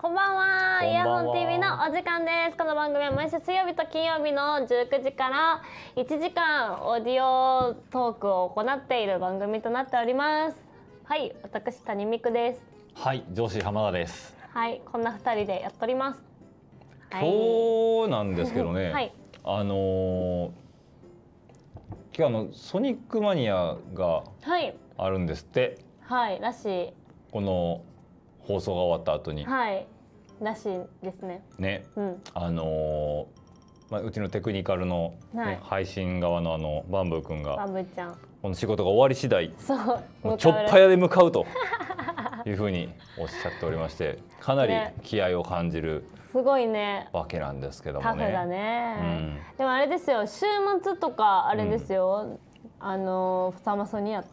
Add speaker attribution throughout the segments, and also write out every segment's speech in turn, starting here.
Speaker 1: こんばんはイヤホン TV のお時間ですこの番組は毎週水曜日と金曜日の19時から1時間オーディオトークを行っている番組となっておりますはい私谷美久です
Speaker 2: はい上司浜田です
Speaker 1: はいこんな二人でやっております、
Speaker 2: はい、今日なんですけどね、はい、あのー、今日あのソニックマニアがあるんですって
Speaker 1: はい、はい、らしい
Speaker 2: この放送が終わった後には
Speaker 1: いらしいですねね、うん、
Speaker 2: あのー、まあ、うちのテクニカルのね、はい、配信側のあのバンブー君がバンブーちゃんこの仕事が終わり次第そ
Speaker 1: うもうちょっぱやで向かうと
Speaker 2: いうふうにおっしゃっておりましてかなり気合を感じる、
Speaker 1: すごいね
Speaker 2: わけなんですけどもね。だね、うん、
Speaker 1: でもあれですよ週末とかあれですよ、うん、あのサマソニやっ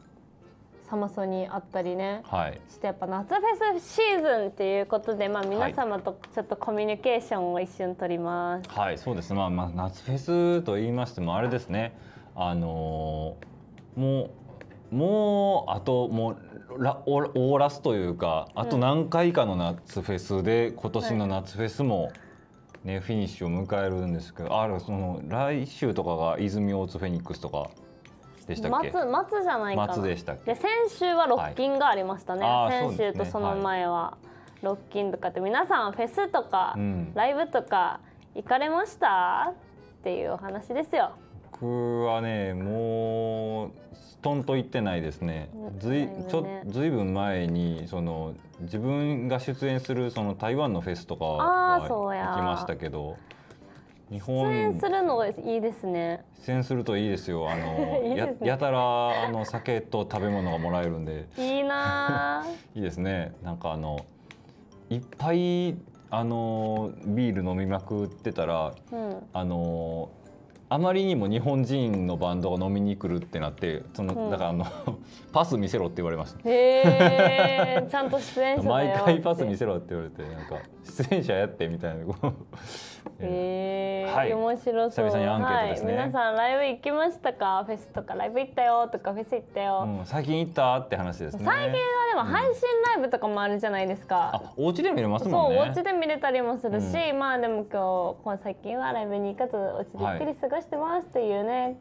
Speaker 1: サマソにあったりね、はい、してやっぱ夏フェスシーズンっていうことで、まあ、皆様とちょっとコミュニケーションを一瞬取ります。
Speaker 2: はい、そうですね、まあ、まあ、夏フェスと言いましてもあれですねあのー、もうもうあともうラオーラスというかあと何回かの夏フェスで、うん、今年の夏フェスも、ね、フィニッシュを迎えるんですけどあるその来週とかが泉大津フェニックスとかでしたっけ松
Speaker 1: 松じゃないかな松でしたっけで先週はロッキンがありましたね、はい、先週とその前は、ロッキンとかって皆さんフェスとか、ライブとか行かれましたっていうお話ですよ
Speaker 2: 僕はねもうストンと言ってないですねずいちょずいぶん前にその自分が出演するその台湾のフェスとかは行きましたけど。日本出演す
Speaker 1: るのいいですね
Speaker 2: 出演するといいですよあの いい、ね、やたらあの酒と食べ物がもらえるんで
Speaker 1: いいな
Speaker 2: いいですねなんかあのいっぱいあのビール飲みまくってたら、うん、あのあまりにも日本人のバンドが飲みに来るってなってその、うん、だからあの パス見せろって言われました。
Speaker 1: へえ、ちゃんと出演者毎回パス
Speaker 2: 見せろって言われてなんか出演者やってみたいな。
Speaker 1: えー、はい、面白そう。久々にアンケートですね、はい、皆さんライブ行きましたか？フェスとかライブ行ったよとかフェス行ったよ。
Speaker 2: うん、最近行ったって話です、ね、最近
Speaker 1: はでも配信ライブとかもあるじゃないですか。うん、あ、
Speaker 2: お家で見れますもんね。そう、お家で見れ
Speaker 1: たりもするし、うん、まあでも今日こう最近はライブに行かずお家でゆっくり過ごしてますっていうね。はい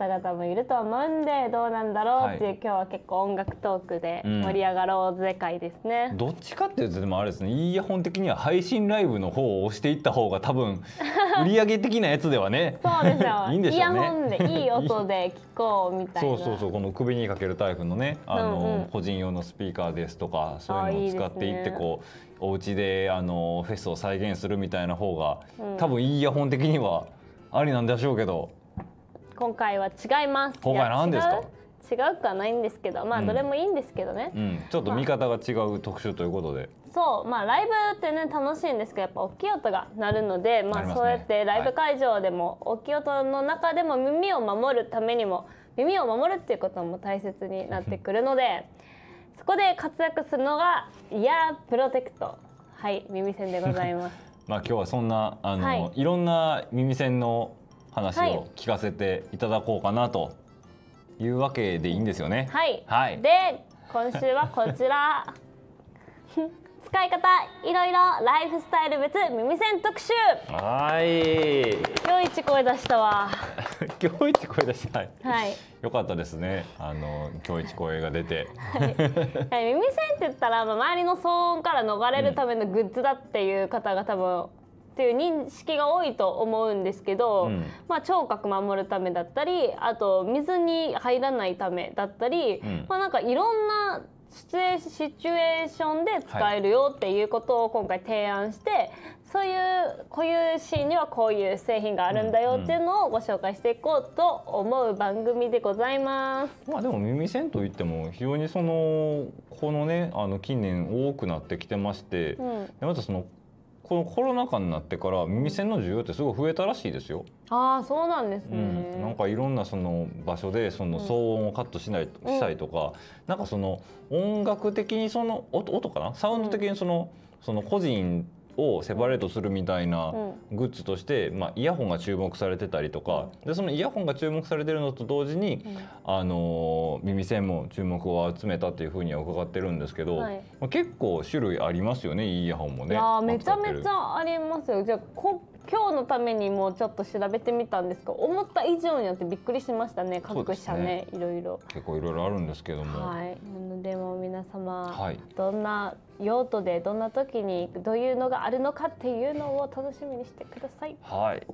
Speaker 1: 方々もいると思うんでどうなんだろうっていう、はい、今日は結構音楽トークで盛り上がろう世界ですね、うん、
Speaker 2: どっちかっていうとでもあれですねイヤホン的には配信ライブの方を押していった方が多分 売り上げ的なやつではねそうですよ いいんでしょうねイヤホンでいい音
Speaker 1: で聞こうみたいなそうそうそ
Speaker 2: うこの首にかけるタイプのねあの、うんうん、個人用のスピーカーですとかそういうのを使っていってこう。いいお家であのフェスを再現するみたいな方が、うん、多分イヤホン的にはありなんでしょうけど
Speaker 1: 今回は違います今回何ですか違うくないんですけどまあどれもいいんですけどね、うん
Speaker 2: うん、ちょっと見方が違う特集ということで、
Speaker 1: まあ、そうまあライブってね楽しいんですけどやっぱ大きい音が鳴るので、まあ、そうやってライブ会場でも、大きい音の中でも耳を守るためにも耳を守るっていうことも大切になってくるのでそこで活躍するのがイヤープロテクトはい耳栓でございます。
Speaker 2: まあ今日はそんなあの、はい、いろんな耳栓の話を聞かせていただこうかなというわけでいいんですよね。は
Speaker 1: い、はい、で今週はこちら 使い方いろいろライフスタイル別耳栓特集
Speaker 2: はい
Speaker 1: 今日一声出したわ
Speaker 2: 今日一声出したい、はい、よかったですねあの今日一声が出て、はい、はい、耳栓って
Speaker 1: 言ったら、まあ、周りの騒音から逃れるためのグッズだっていう方が多分っていう認識が多いと思うんですけど、うん、まあ、聴覚守るためだったりあと水に入らないためだったり、うん、まあ、なんかいろんなシチュエーションで使えるよっていうことを今回提案して、はい、そういうこういうシーンにはこういう製品があるんだよっていうのをご紹介していこうと思う番組でございます。まあでも耳
Speaker 2: 栓といっても非常にそのこのねあの近年多くなってきてまして、うん、またそのこのコロナ禍になってから耳栓の需要ってすごい増えたらしいですよ。
Speaker 1: あそうなんですね、うん、なん
Speaker 2: かいろんなその場所でその騒音をカットしない、うしたいとか、なんかその音楽的にその音音かなサウンド的にその、その個人をセパレートするみたいなグッズとして、まあ、イヤホンが注目されてたりとかでそのイヤホンが注目されてるのと同時に、あの耳栓も注目を集めたっていうふうには伺ってるんですけど、はい、まあ、結構種類ありますよねいいイヤホンもね。いやめちゃめちゃ
Speaker 1: ありますよじゃあ今日のためにもうちょっと調べてみたんですが思った以上にあってびっくりしましたね各社ね、ね、いろいろ
Speaker 2: 結構いろいろあるんですけども
Speaker 1: はいなのでも皆様、はい、どんな用途でどんな時にどういうのがあるのかっていうのを楽しみにしてください
Speaker 2: はい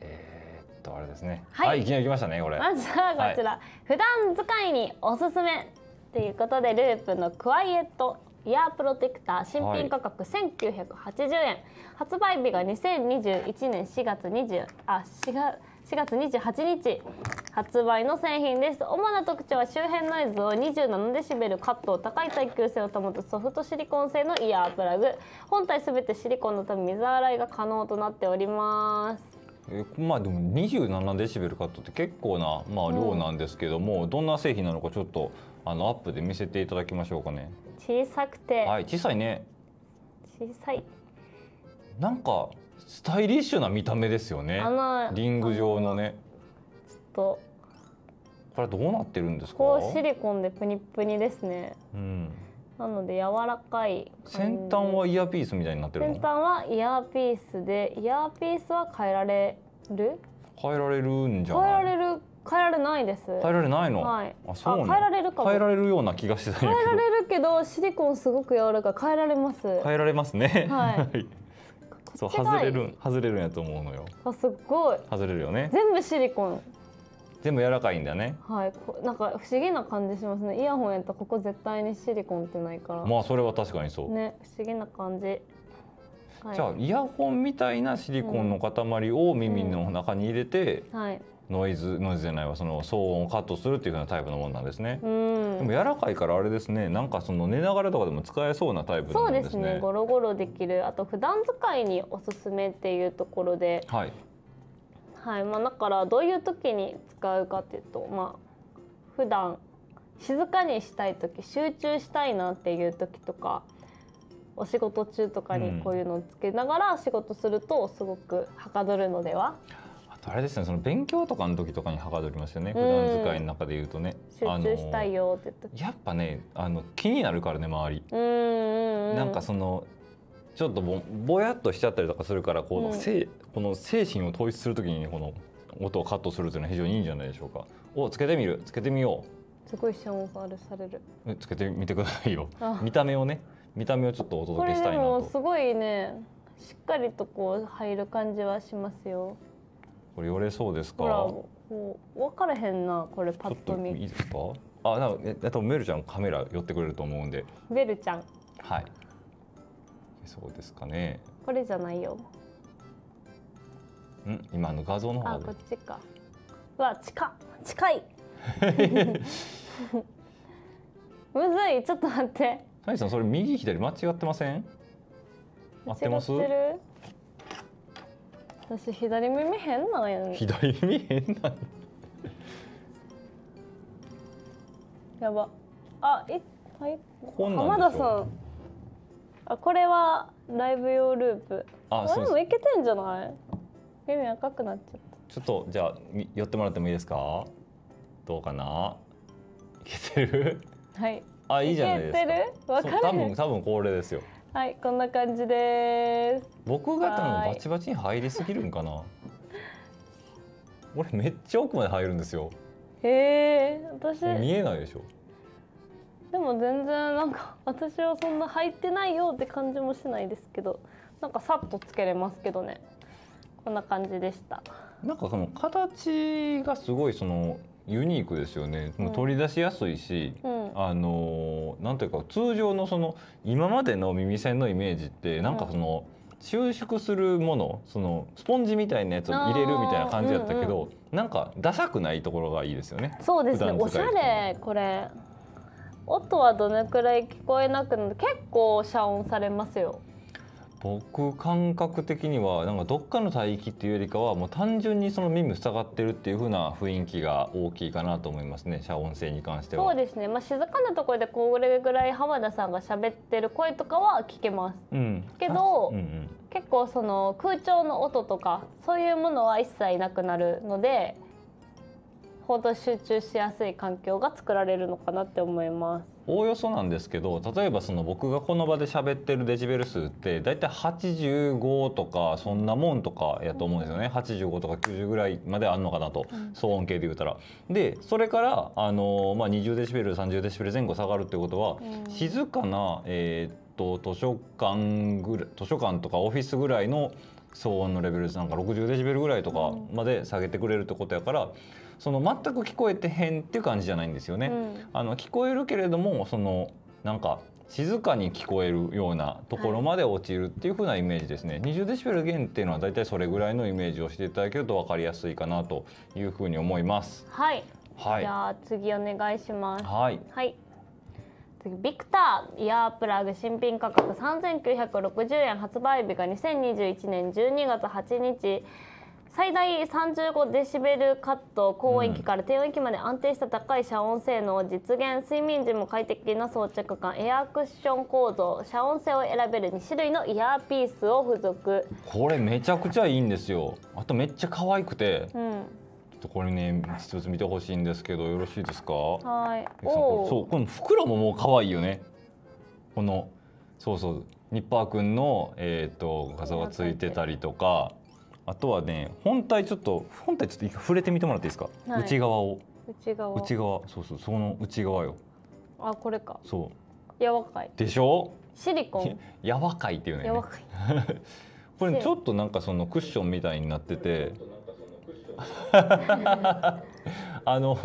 Speaker 2: えー、っとあれですねはい、はい、いきなり来ましたねこれまずはこちら、はい、
Speaker 1: 普段使いにおすすめということでループのクワイエットイヤープロテクター新品価格1980円、はい、発売日が2021年4月20あ4月4月28日発売の製品です主な特徴は周辺ノイズを27デシベルカットを高い耐久性を保つソフトシリコン製のイヤープラグ本体すべてシリコンのため水洗いが可能となっております
Speaker 2: えまあでも27デシベルカットって結構な、まあ、量なんですけども、うん、どんな製品なのかちょっとあのアップで見せていただきましょうかね。
Speaker 1: 小さくては
Speaker 2: い小さいね小さいなんかスタイリッシュな見た目ですよねリング状のねちょっとこれどうなってるんですかシ
Speaker 1: リコンでプニプニですねうんなので柔らかい先
Speaker 2: 端はイヤーピースみたいになってる先端
Speaker 1: はイヤーピースでイヤーピースは変えられる
Speaker 2: 変えられるんじゃない
Speaker 1: 変えられる変えられないです変えられないの、はい、あそう、ね、変えられるか変えら
Speaker 2: れるような気がして変えら
Speaker 1: れるけどシリコンすごく柔らかい変えられます
Speaker 2: 変えられますねはい そう外れる外れるんやと思うのよ
Speaker 1: あすごい
Speaker 2: 外れるよね
Speaker 1: 全部シリコン
Speaker 2: 全部柔らかいんだね
Speaker 1: はいなんか不思議な感じしますねイヤホンやったらここ絶対にシリコンってないからまあ
Speaker 2: それは確かにそう
Speaker 1: ね不思議な感じじゃあ
Speaker 2: イヤホンみたいなシリコンの塊を耳の中に入れて、うんはい、ノイズノイズじゃないわその騒音をカットするっていうふうなタイプのものなんですね、う
Speaker 1: ん、でも
Speaker 2: 柔らかいからあれですねなんかその寝ながらとかでも使えそうなタイプ、ね、そうですねゴ
Speaker 1: ロゴロできるあと普段使いにおすすめっていうところではい、はいまあ、だからどういう時に使うかっていうとまあ普段静かにしたい時集中したいなっていう時とかお仕事中とかにこういうのをつけながら仕事するとすごくはかどるのでは、うん
Speaker 2: あれですねその勉強とかの時とかにはかどりますよね、うん、普段使いの中で言うとね集中した
Speaker 1: いよってやっ
Speaker 2: ぱねあの気になるからね周
Speaker 1: り、なんかそ
Speaker 2: のちょっとぼぼやっとしちゃったりとかするからこの,、うん、この精神を統一する時に、ね、この音をカットするというのは非常にいいんじゃないでしょうかおつけてみるつけてみよ
Speaker 1: うすごいシャンオされる
Speaker 2: つけてみてくださいよ見た目をね見た目をちょっとお届けしたいな
Speaker 1: とすごいねしっかりとこう入る感じはしますよ
Speaker 2: これ寄れそうですか。ほ
Speaker 1: ら、分からへんな、
Speaker 2: これパッと見。といいですか。あ、な、え、だとメルちゃんカメラ寄ってくれると思うんで。ベルちゃん。はい。そうですかね。
Speaker 1: これじゃないよ。
Speaker 2: うん、今の画像の方あ、こ
Speaker 1: っちか。わ、近、近い。むずい、ちょっと待って。
Speaker 2: タイさん、それ右左間違ってません。合ってます。
Speaker 1: 私左耳変なんやね
Speaker 2: 左耳変なん
Speaker 1: やばあいはい浜田さんあこれはライブ用ループあでもいけてんじゃない耳赤くなっちゃっ
Speaker 2: たちょっとじゃあ寄ってもらってもいいですかどうかないけてる
Speaker 1: はいあいいじゃないですかわかる多分多
Speaker 2: 分これですよ
Speaker 1: はいこんな感じです
Speaker 2: 僕が多分バチバチに入りすぎるんかな俺めっちゃ奥まで入るんですよ
Speaker 1: へえ私見えないでしょでも全然なんか私はそんな入ってないよって感じもしないですけどなんかさっとつけれますけどねこんな感じでしたなん
Speaker 2: かその形がすごいそのユニークですよね、うん、取り出しやすいし、うん、あのなんていうか通常のその今までの耳栓のイメージってなんかその、収縮するものそのスポンジみたいなやつを入れるみたいな感じだったけど、うんうん、なんかダサくないところがいいですよねそうですねおしゃ
Speaker 1: れこれ音はどのくらい聞こえなくなる結構遮音されますよ
Speaker 2: 僕感覚的にはなんかどっかの帯域っていうよりかはもう単純にその耳塞がってるっていう風な雰囲気が大きいかなと思いますね遮音性に関してはそう
Speaker 1: ですね、まあ、静かなところでこれぐらい浜田さんが喋ってる声とかは聞けます、うん、けど、うんうん、結構その空調の音とかそういうものは一切なくなるのでほど集中しやすい環境が作られるのかなって思います
Speaker 2: おおよそなんですけど例えばその僕がこの場で喋ってるデジベル数って大体たい85とかそんなもんとかやと思うんですよね、うん、85とか90ぐらいまであんのかなと、うん、騒音計で言うたら。でそれからあの、まあ、20デシベル30デシベル前後下がるってことは、うん、静かな、えー、っと図書館ぐら図書館とかオフィスぐらいの騒音のレベルなんか60デシベルぐらいとかまで下げてくれるってことやから。うんその全く聞こえてへんっていう感じじゃないんですよね。うん、あの聞こえるけれどもそのなんか静かに聞こえるようなところまで落ちるっていう風なイメージですね。はい、20デシベル減っていうのはだいたいそれぐらいのイメージをしていただけると分かりやすいかなという風に思います。
Speaker 1: はい。はい、じゃあ次お願いします。はい。はい。次ビクターイヤープラグ新品価格3960円発売日が2021年12月8日最大35デシベルカット高音域から低音域まで安定した高い遮音性能を実現睡眠時も快適な装着感エアクッション構造遮音性を選べる2種類のイヤーピースを付属
Speaker 2: これめちゃくちゃいいんですよあとめっちゃ可愛くて、うん、ちょっとこれね実物見てほしいんですけどよろしいですかは
Speaker 1: いそ
Speaker 2: うこの袋ももう可愛いよねこのそうそうニッパーくんのえっ、ー、と画像がついてたりとかあとはね本体ちょっと本体ちょっと触れてみてもらっていいですか、はい、内側を内側内側そうそうその内側よ
Speaker 1: あこれかそうやわかいでしょシリコン
Speaker 2: やわかいっていうねやわか
Speaker 1: い これちょっ
Speaker 2: となんかそのクッションみたいになってて あの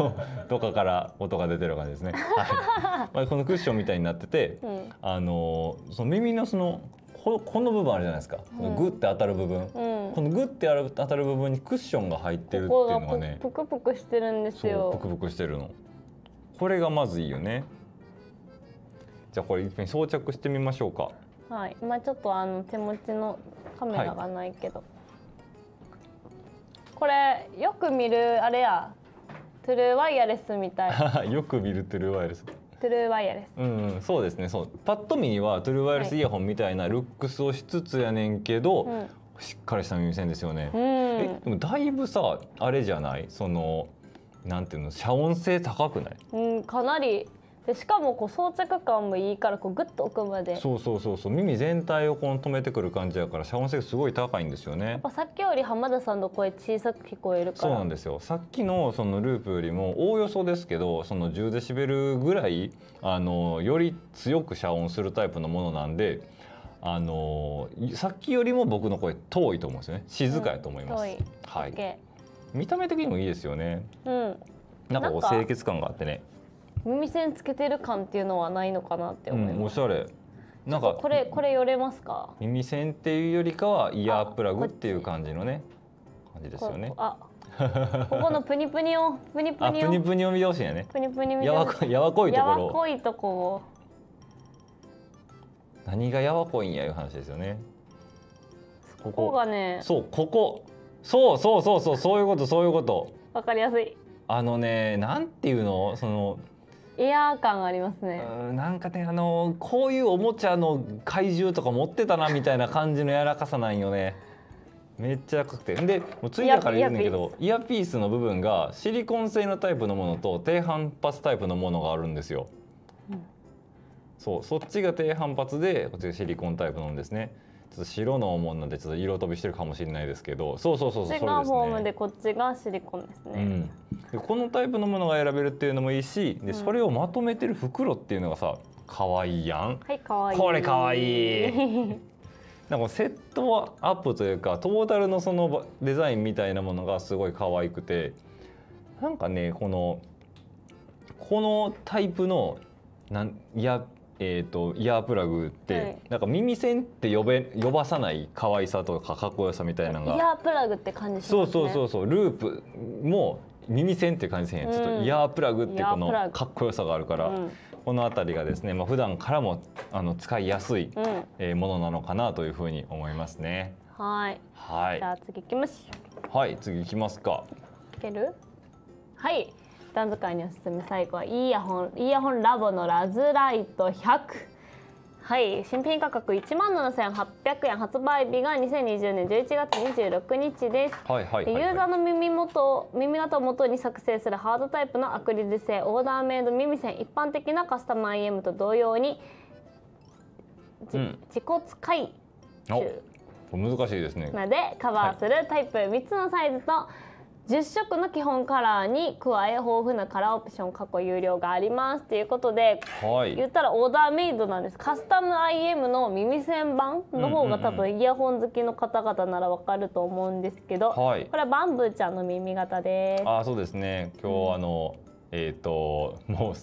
Speaker 2: どかから音が出てる感じですね、はい、このクッションみたいになってて、うん、あのその耳のそのこのこの部分あるじゃないですか、うん、グッて当たる部分、うん、このグッて当たる部分にクッションが入ってるっていうのがねぷ
Speaker 1: くぷくしてるんですよ
Speaker 2: ぷくぷくしてるのこれがまずいいよねじゃあこれいっぺん装着してみましょうか
Speaker 1: はい今ちょっとあの手持ちのカメラがないけど、はい、これよく見るあれやトゥルーワイヤレスみた
Speaker 2: い よく見るトゥルーワイヤレス
Speaker 1: トゥルーワイヤレ
Speaker 2: ス、うん、そうですねそうパッと見にはトゥルーワイヤレスイヤホンみたいなルックスをしつつやねんけど、はい、しっかりした耳栓ですよね、うん、えでもだいぶさあれじゃないそのなんていうの遮音性高くない、
Speaker 1: うん、かなりでしかもこう装着感もいいからこうグッと奥までそ
Speaker 2: うそうそうそう耳全体をこう止めてくる感じやから遮音性すごい高いんですよねやっ
Speaker 1: ぱさっきより浜田さんの声小さく聞こえるからそうなん
Speaker 2: ですよさっきのそのループよりもおおよそですけどその10デシベルぐらいあのより強く遮音するタイプのものなんであのさっきよりも僕の声遠いと思うんですよね静かやと思います、うん、はい、見た目的にもいいですよね、うん、なんかこう清潔感があってね
Speaker 1: 耳栓つけてる感っていうのはないのかなって思います、うん、おし
Speaker 2: ゃれなんかこ
Speaker 1: れこれ寄れますか
Speaker 2: 耳栓っていうよりかはイヤープラグっていう感じのね感じですよねあここの
Speaker 1: プニプニをプニプニをプニ
Speaker 2: プニを見てほしいよねプ
Speaker 1: ニプニやわやわこいところやわこいとこ
Speaker 2: 何がやわこいんやいう話ですよねここ
Speaker 1: がねそ
Speaker 2: うここそうそうそうそうそういうことそういうこと
Speaker 1: わかりやすい
Speaker 2: あのねなんていうのその
Speaker 1: エアー感ありますね
Speaker 2: んなんかねあのこういうおもちゃの怪獣とか持ってたなみたいな感じの柔らかさなんよねめっちゃ高くてでもうついだから言うんだけどイヤピースの部分がシリコン製のタイプのものと低反発タイプのものがあるんですよ、うん、そうそっちが低反発でこっちがシリコンタイプなんですねっと白のものでちょっと色飛びしてるかもしれないですけどそうそうそうそうこっがホーム
Speaker 1: でこっちがシリコンです
Speaker 2: ね、うん、このタイプのものが選べるっていうのもいいしでそれをまとめてる袋っていうのがさ可愛いいやん、
Speaker 1: はい、かわいいこれ可愛い
Speaker 2: なんかセットアップというかトータルのそのデザインみたいなものがすごい可愛くてなんかねこのこのタイプのなんいやえーと、イヤープラグって、はい、なんか耳栓って呼べ呼ばさない可愛さとかかっこよさみたいなのがイヤ
Speaker 1: ープラグって感じ、ね、そうそうそ
Speaker 2: うそうループも耳栓って感じせん、うちょっとイヤープラグってこのかっこよさがあるから、うん、この辺りがですね、まあ普段からもあの使いやすい、うん、えー、ものなのかなというふうに思いますね。はい。はい。じ
Speaker 1: ゃあ次行きます。
Speaker 2: はい、次行きますか。
Speaker 1: いける？はい。短使いにおすすめ最後はイヤホンイヤホンラボのラズライト100はい新品価格1万7800円発売日が2020年11月26日です、
Speaker 2: はいはい、ユーザー
Speaker 1: の耳元耳型をもとに作成するハードタイプのアクリル製オーダーメイド耳栓一般的なカスタム IM と同様に、うん、自己使い
Speaker 2: 難しいですね
Speaker 1: でカバーするタイプ3つのサイズと、10色の基本カラーに加え豊富なカラーオプション過去有料がありますということで、はい、言ったらオーダーメイドなんですカスタム IM の耳栓版の方が多分イヤホン好きの方々ならわかると思うんですけど、はい、これはバンブーちゃんの耳型ですあそ
Speaker 2: うですね今日あの、うん、えっ、ー、とも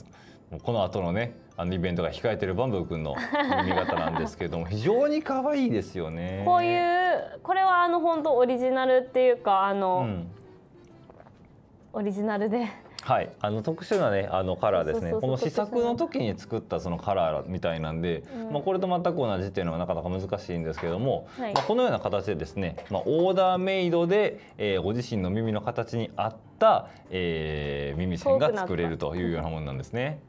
Speaker 2: うこの後のねあのイベントが控えてるバンブー君の耳型なんですけれども 非常に可愛いですよねこう
Speaker 1: いうこれはあの本当オリジナルっていうかあの、うんオリジナルで。
Speaker 2: はい、あの特殊なねあのカラーですねこの試作の時に作ったそのカラーみたいなんで、うん、まあ、これと全く同じっていうのはなかなか難しいんですけども、はい、まあ、このような形でですね、まあ、オーダーメイドで、えー、ご自身の耳の形に合った、えー、耳栓が作れるというようなものなんですね。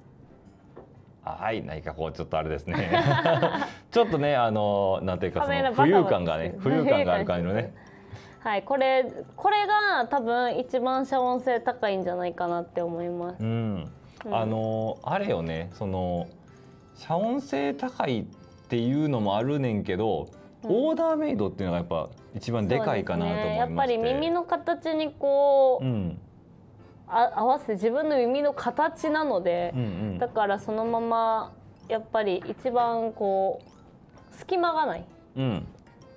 Speaker 2: はい何かこうちょっとあれですね ちょっとねあのなんていうかその浮遊感がね浮遊感がある感じのね
Speaker 1: はい、これこれが多分一番遮音性高いんじゃないかなって思いま
Speaker 2: す。うん、あの、うん、あれよねその遮音性高いっていうのもあるねんけど、うん、オーダーメイドっていうのがやっぱ一番でかいかなと思いまし、ね、やっぱり耳
Speaker 1: の形にこう、うん、あ合わせて自分の耳の形なので、うんうん、だからそのままやっぱり一番こう隙間がない、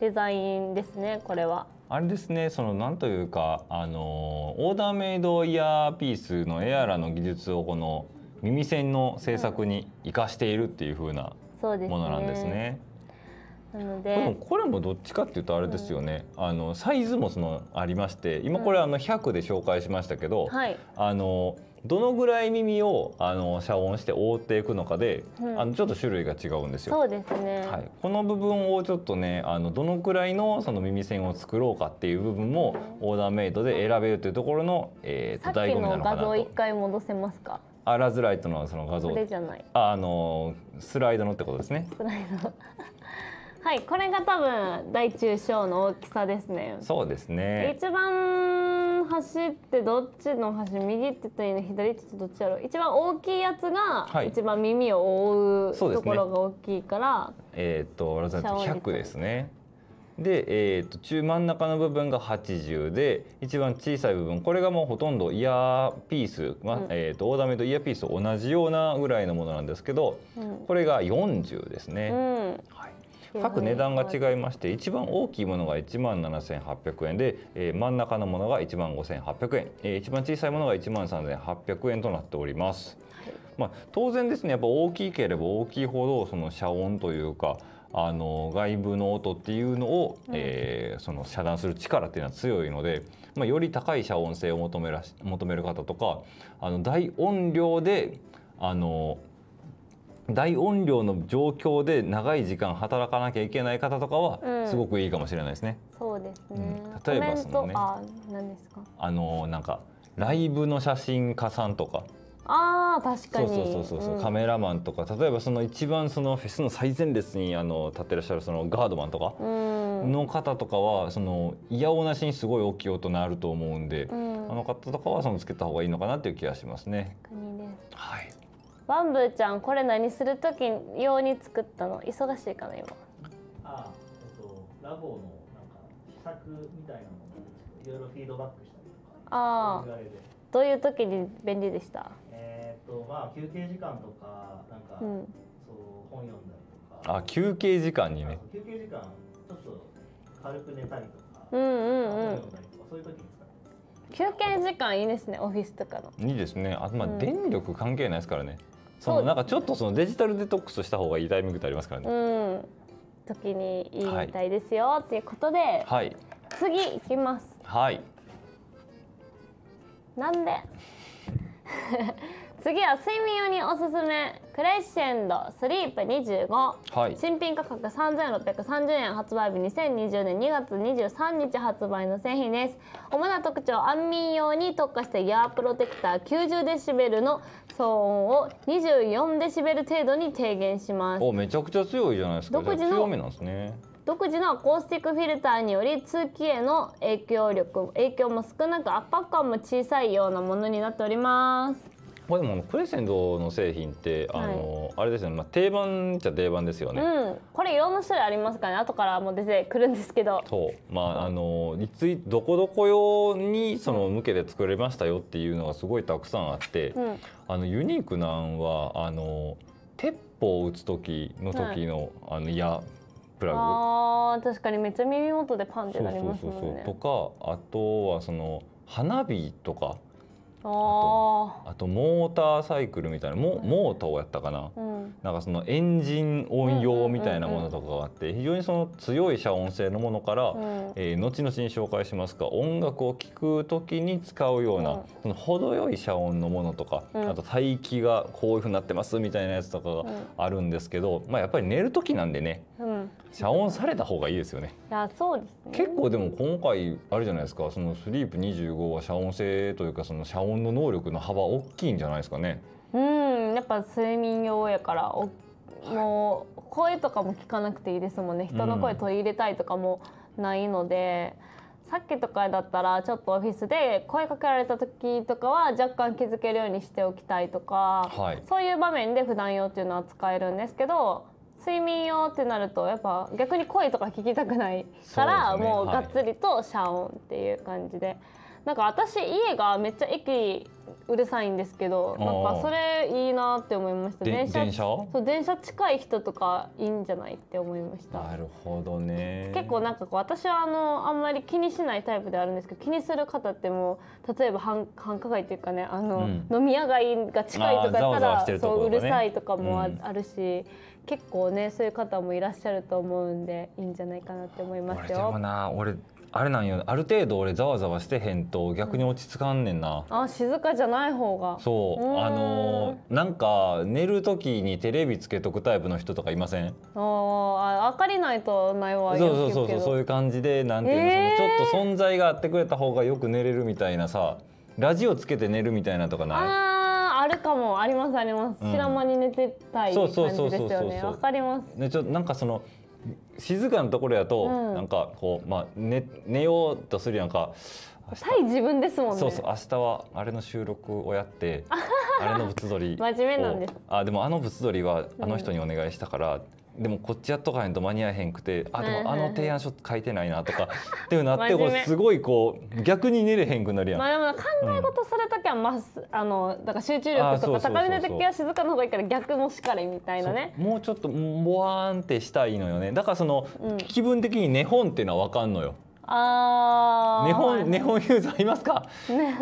Speaker 1: デザインですねこれは。
Speaker 2: あれですねそのなんというかあのオーダーメイドイヤーピースのエアラの技術をこの耳栓の製作に生かしているっていう風な
Speaker 1: ものなんですね。なのでも
Speaker 2: これもどっちかっていうとあれですよね、うん、あのサイズもそのありまして今これあの100で紹介しましたけど、うんはい、あのどのぐらい耳をあの遮音して覆っていくのかで、うん、あのちょっと種類が違うんですよ。そう
Speaker 1: ですね。はい、
Speaker 2: この部分をちょっとね、あのどのくらいのその耳栓を作ろうかっていう部分もオーダーメイドで選べるというところの、えーと、と醍醐味なのかなと。画像一
Speaker 1: 回戻せますか。
Speaker 2: あラズライトのその画像。じゃない。あのスライドのってことですね。スライド。
Speaker 1: はいこれが多分大中小の大きさですね
Speaker 2: そうですね一
Speaker 1: 番橋ってどっちの橋右って言ったらいいの左って言ったらどっちやろう一番大きいやつが一番耳を覆う、はい、ところが大きいから、ね、
Speaker 2: えっ、ー、と100ですねで、えーと、と中真ん中の部分が八十で一番小さい部分これがもうほとんどイヤーピース、まあ、うん、えーと、と大ダメとイヤーピースと同じようなぐらいのものなんですけど、うん、これが四十ですね。うん、はい各値段が違いまして一番大きいものが1万7800円で、え真ん中のものが1万5800円、え一番小さいものが1万3800円となっております。はい、まあ、当然ですねやっぱ大きければ大きいほどその遮音というかあの外部の音っていうのを、うん、えー、その遮断する力っていうのは強いので、まあ、より高い遮音性を求めら求める方とかあの大音量であの大音量の状況で長い時間働かなきゃいけない方とかはすごくいいかもしれないですね。
Speaker 1: うん、そうですね、うん、例えばそのねあ何ですか
Speaker 2: あのなんかライブの写真家さんとか。
Speaker 1: あ確かにそうそうそうそう、うん、カ
Speaker 2: メラマンとか例えばその一番そのフェスの最前列にあの立ってらっしゃるそのガードマンとかの方とかはその嫌やおなしにすごい大きい音なると思うんで、うん、あの方とかはそのつけた方がいいのかなっていう気がしますね。
Speaker 1: 確かにす。はいワンブーちゃんこれ何する時用に作ったの忙しいかな今ああ、えっと、ラボのなんか試作みたいなのをいろいろフィードバックしたりとかああどういう時に便利でしたえー、っとまあ休憩時間とかなんか、うん、そう本
Speaker 2: 読んだりとかあ休憩時間にね休
Speaker 1: 憩時間ちょっと軽く寝たりとかうんうんうん本読んだりとかそういう時に休憩時間いいですねオフィスとかの
Speaker 2: いいですねあまあ、電力関係ないですからね、うんそのなんかちょっとそのデジタルデトックスした方がいいタイミングってありますからね。
Speaker 1: うん時にいいみたいですよ、はい、っていうことで、はい、次いきます。はい。なんで次は睡眠用におすすめクレッシェンドスリープ25、はい、新品価格3630円発売日2020年2月23日発売の製品です主な特徴安眠用に特化したイヤープロテクター90デシベルの騒音を24デシベル程度に低減しますお
Speaker 2: めちゃくちゃ強いじゃないですか独自のなんですね
Speaker 1: 独自のアコースティックフィルターにより通気への影響力影響も少なく圧迫感も小さいようなものになっております
Speaker 2: まあ、でもクレセントの製品ってあの、はい、あれですね、まあ、定番じゃ定番ですよね、
Speaker 1: うん、これいろんな種類ありますかね後からも出てくるんですけど
Speaker 2: そうまああのいつどこどこ用にその向けて作れましたよっていうのがすごいたくさんあって、うん、あのユニークなんはあの鉄砲を打つ時の時の,、はい、あの矢プラグあ
Speaker 1: 確かにめっちゃ耳元でパンってなりますもんね。そうそうそう
Speaker 2: そうとかあとはその花火とか
Speaker 1: あ
Speaker 2: とモーターサイクルみたいなモモーターやったかな、うん、なんかそのエンジン音用みたいなものとかがあって非常にその強い遮音性のものから、うん、えー、後々に紹介しますが音楽を聴く時に使うような、うん、その程よい遮音のものとか、あと待機がこういうふうになってますみたいなやつとかがあるんですけど、まあ、やっぱり寝る時なんでね、遮音された方がいいですよね。
Speaker 1: や、そうですね結
Speaker 2: 構でも今回あるじゃないですかそのスリープ25は遮音性というかその遮音の能力の幅大きいんじゃないですかね。
Speaker 1: うんやっぱ睡眠用やからおもう声とかも聞かなくていいですもんね人の声取り入れたいとかもないので。さっきとかだったらちょっとオフィスで声かけられた時とかは若干気づけるようにしておきたいとか、はい、そういう場面で普段用っていうのは使えるんですけど睡眠用ってなるとやっぱ逆に声とか聞きたくないから、ね、もうがっつりと遮音っていう感じで、はい、なんか私家がめっちゃ駅うるさいんですけどなんかそれいいなって思いました電車そう電車近い人とかいいんじゃないって思いましたなる
Speaker 2: ほどね結構な
Speaker 1: んかこう私はあのあんまり気にしないタイプであるんですけど気にする方ってもう例えば繁華街っていうかねあの、うん、飲み屋街が近いとかやったら、そううるさいとかもあうん、あるし結構ねそういう方もいらっしゃると思うんでいいんじゃないかなって思いますよ。俺
Speaker 2: な俺あれなんよある程度俺ざわざわしてへんと逆に落ち着かんねんな、う
Speaker 1: ん、あ静かじゃない方が
Speaker 2: そうあのー、なんか寝る時にテレビつけとくタイプの人とかいませんあ
Speaker 1: あ明かりないとないわそうそうそうそうそういう
Speaker 2: 感じでなんていうの、えー、そのちょっと存在があってくれた方がよく寝れるみたいなさラジオつけて寝るみたいなとかな
Speaker 1: いあるかもありますあります、うん、白間に寝てたい感じですよねわかります
Speaker 2: ねちょなんかその静かなところやと、うん、なんかこうまあ寝寝ようとするやんか
Speaker 1: 対自分ですもんねそうそ
Speaker 2: う明日はあれの収録をやって あれの物撮り真面目なんですあでもあの物撮りはあの人にお願いしたから、うんでもこっちやっとかへんと間に合えへんくてあでもあの提案書書いてないなとかっていうなってこすごいこう逆に寝れへんくなるやん。まあ、で
Speaker 1: も考え事する時はま、うん、あのだから集中力とか高めの時は静かな方がいいから逆もしかりみたいなね。
Speaker 2: もうちょっとボワーんってしたいのよねだからその、うん、気分的に寝本っていうのは分かんのよ。
Speaker 1: ああ。日本
Speaker 2: 日本ユーザーいますか。
Speaker 1: ね。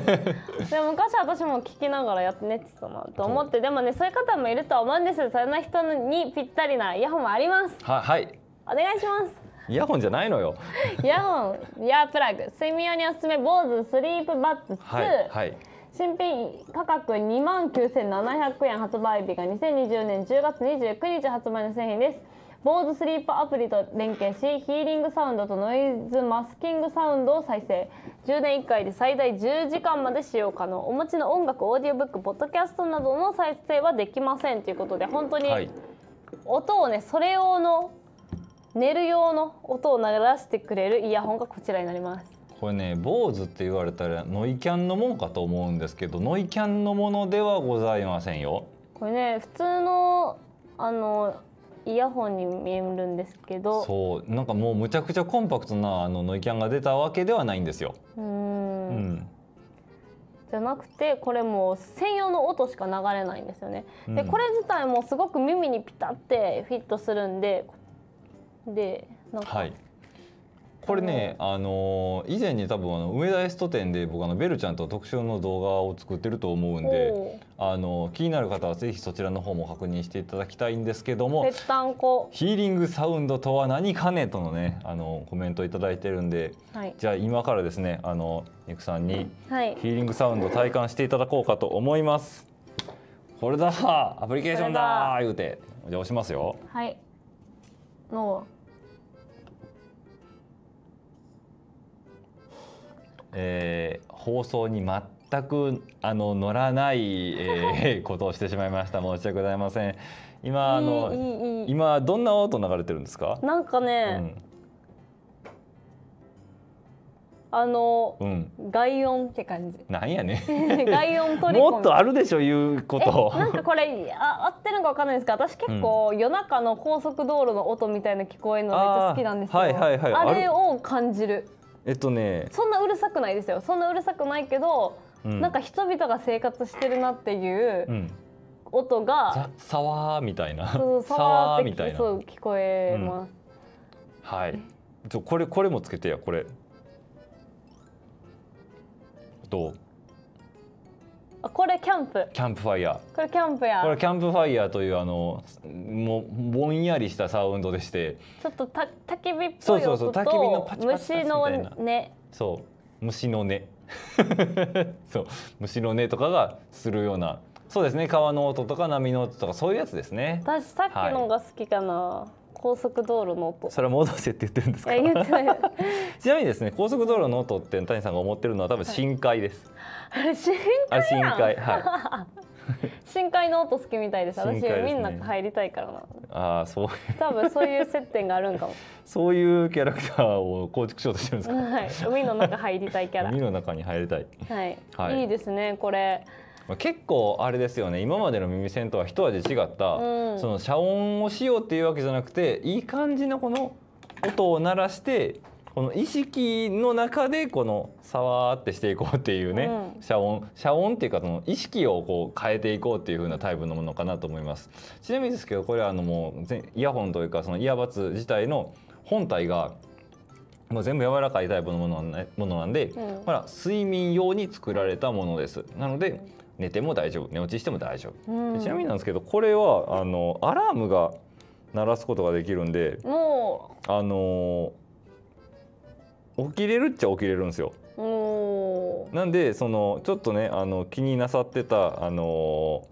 Speaker 1: で昔私も聞きながらやってねってたなと思って、でもねそういう方もいると思うんです。そんな人にぴったりなイヤホンもあります。ははい。お願いします。
Speaker 2: イヤホンじゃないのよ。
Speaker 1: イヤホン、イヤープラグ、睡眠用におすすめ、坊主スリープバッツ2。はい、はい新品価格2万9700円発売日が2020年10月29日発売の製品です坊主スリープアプリと連携しヒーリングサウンドとノイズマスキングサウンドを再生10年1回で最大10時間まで使用可能お持ちの音楽オーディオブックポッドキャストなどの再生はできませんということで本当に音をねそれ用の寝る用の音を鳴らしてくれるイヤホンがこちらになります
Speaker 2: これね坊主って言われたらノイキャンのもんかと思うんですけどノイキャンのものではございませんよ
Speaker 1: これね普通のあのイヤホンに見えるんですけど
Speaker 2: そうなんかもうむちゃくちゃコンパクトなあのノイキャンが出たわけではないんですよ。
Speaker 1: うんうんじゃなくてこれも専用の音しか流れないんですよね。で、うん、これ自体もすごく耳にピタってフィットするんででなん
Speaker 2: か、はい、これね、あの以前に多分あの上田エスト店で僕あのベルちゃんと特集の動画を作ってると思うんであの気になる方はぜひそちらの方も確認していただきたいんですけども「ヒーリングサウンドとは何かね」とのねあのコメント頂いてるんで、はい、じゃあ今からですねあのゆくさんにヒーリングサウンド体感していただこうかと思います。これだアプリケーションだ言うてじゃあ押しますよ。
Speaker 1: はいの
Speaker 2: えー、放送に全くあの乗らない、えー、ことをしてしまいました申し訳ございません今あの、えー、今どんな音流れてるんですか
Speaker 1: なんかね、うん、あの、うん、外音って感じなんやね 外音トリコもっとあ
Speaker 2: るでしょいうことなんか
Speaker 1: これあ合ってるのかわかんないですか私結構、うん、夜中の高速道路の音みたいな聞こえるのめっちゃ好きなんですけど、はいはいはい、あれを感じる
Speaker 2: えっとねそ
Speaker 1: んなうるさくないですよそんなうるさくないけど、うん、なんか人々が生活してるなっていう音が、うん、
Speaker 2: サワーみたいなそうサワ ーみたいなそう
Speaker 1: 聞こえます、
Speaker 2: うん、はいこれこれもつけてやこれどう
Speaker 1: あこれキャンプ
Speaker 2: キャンプファイヤー
Speaker 1: これキャンプやこ
Speaker 2: れキャンプファイヤーというあのもぼんやりしたサウンドでして
Speaker 1: ちょっとた焚き火っぽい音とそうそうそう焚き火のパチパチ虫の音
Speaker 2: そう虫の音 そう虫の音とかがするようなそうですね川の音とか波の音とかそういうやつですね
Speaker 1: 私さっきのが好きかな、はい高速道路の音
Speaker 2: それは戻せって言ってるんですか ちなみにですね高速道路の音って谷さんが思ってるのは多分深海です、
Speaker 1: はい、あれ深海深海はい深海の音好きみたいです私海ね、みんな入りたいから
Speaker 2: なあそう
Speaker 1: 多分そういう接点があるんかも
Speaker 2: そういうキャラクターを構築しようとしてるん
Speaker 1: ですか、はい、海の中入りたいキャラ海
Speaker 2: の中に入りたい
Speaker 1: はい、はい、いいですねこれ
Speaker 2: 結構あれですよね今までの耳栓とは一味違った、うん、その遮音をしようっていうわけじゃなくていい感じのこの音を鳴らしてこの意識の中でこのさわーってしていこうっていうね、うん、遮音遮音っていうかその意識をこう変えていこうっていう風なタイプのものかなと思いますちなみにですけどこれはあのもうイヤホンというかそのイヤバツ自体の本体がもう全部柔らかいタイプのものなん,、ものなんで、うん、睡眠用に作られたものですなので寝ても大丈夫寝落ちしても大丈夫、うん、ちなみになんですけどこれはあのアラームが鳴らすことができるんでもうあの起きれるっちゃ起きれるんですよ。なんでそのちょっとねあの気になさってたあの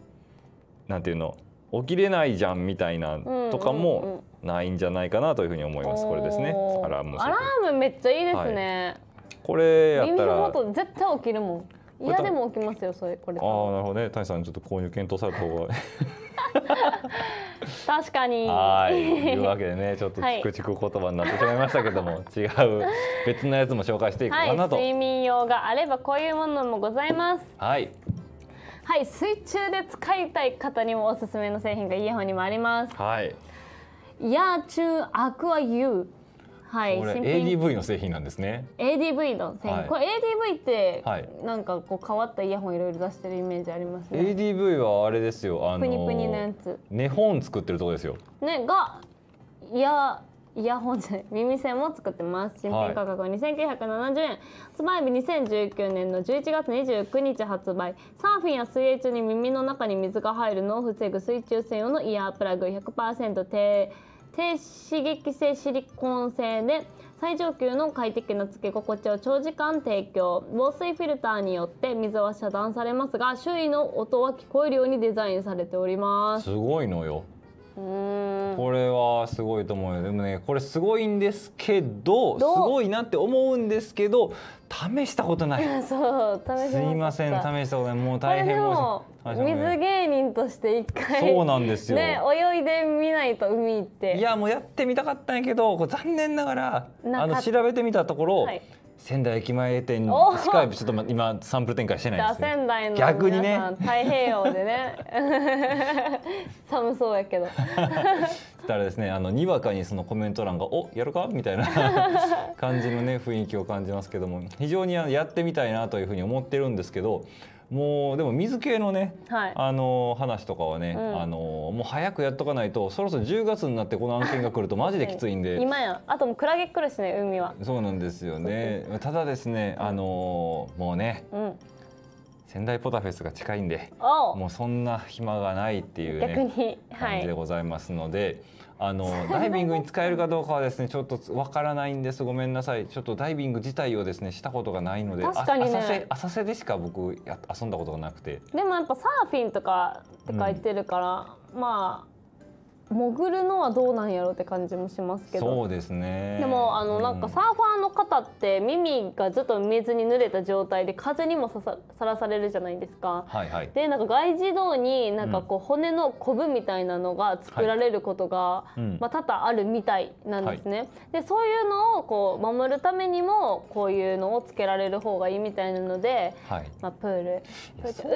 Speaker 2: なんていうの起きれないじゃんみたいなとかもないんじゃないかなというふうに思います。これですね。アラーム。アラ
Speaker 1: ームめっちゃいいですね。は
Speaker 2: い、これやったら。耳
Speaker 1: 元絶対起きるもん。いやでも起きますよそれこれあ
Speaker 2: あなるほどね谷さんちょっと購入検討された方が
Speaker 1: 確かにはいというわ
Speaker 2: けでね ちょっとチクチク言葉になってしまいましたけども、はい、違う別のやつも紹介していこうかなと、はい、睡
Speaker 1: 眠用があればこういうものもございますはいはい水中で使いたい方にもおすすめの製品がイヤホンにもありますはいイヤーチューアクアユーはい、これ ADV の
Speaker 2: 製品なんですね
Speaker 1: ADV の製品、はい、これ ADV って、はい、なんかこう変わったイヤホンいろいろ出してるイメージありますね
Speaker 2: ADV はあれですよあのプニプニのやつ日本作ってるとこですよ
Speaker 1: ねがいやイヤホンじゃない耳栓も作ってます新品価格は二千九百七十円。発売日二千十九年の十一月二十九日発売サーフィンや水泳中に耳の中に水が入るのを防ぐ水中専用のイヤープラグ百パ100%低低刺激性シリコン製で最上級の快適なつけ心地を長時間提供防水フィルターによって水は遮断されますが周囲の音は聞こえるようにデザインされております
Speaker 2: すごいのよ
Speaker 1: こ
Speaker 2: れはすごいと思うよでもねこれすごいんですけどすごいなって思うんですけど試したことない
Speaker 1: そうすいません試
Speaker 2: したことないもう大変申し水
Speaker 1: 芸人として一回そうなんですよ、ね、泳いでみないと海行っていやもうやっ
Speaker 2: てみたかったんやけど残念ながらあの調べてみたところ、はい、仙台駅前店に近いちょっと今サンプル展開してないですね仙台の逆にね
Speaker 1: 太平洋でね 寒そうやけど
Speaker 2: たらですねあのにわかにそのコメント欄が「おやるか?」みたいな 感じのね雰囲気を感じますけども非常にやってみたいなというふうに思ってるんですけどもうでも水系のね、はい、あの話とかはね、うん、あのもう早くやっとかないとそろそろ10月になってこの案件が来るとマジできついんで、今
Speaker 1: やあともうクラゲ来るしね海は
Speaker 2: そうなんですよねただですねあのもうね、うん、仙台ポタフェスが近いんでもうそんな暇がないっていう、ね、逆
Speaker 1: に、はい、感じで
Speaker 2: ございますので。あのダイビングに使えるかどうかはですねちょっとわからないんですごめんなさいちょっとダイビング自体をですねしたことがないので確かに、ね、浅瀬浅瀬でしか僕遊んだことがなくて
Speaker 1: でもやっぱサーフィンとかって書いてるから、うん、まあ潜るのはどうなんやろって感じもしますけどそうで
Speaker 2: すねでも
Speaker 1: あのなんかサーファーの方って耳がずっと水に濡れた状態で風にもさらされるじゃないですか、はいはい、でなんか外耳道になんかこう骨のコブみたいなのが作られることが、はいうん、まあ、多々あるみたいなんですね、はい、でそういうのをこう守るためにもこういうのをつけられる方がいいみたいなので、はい、まあ、プール、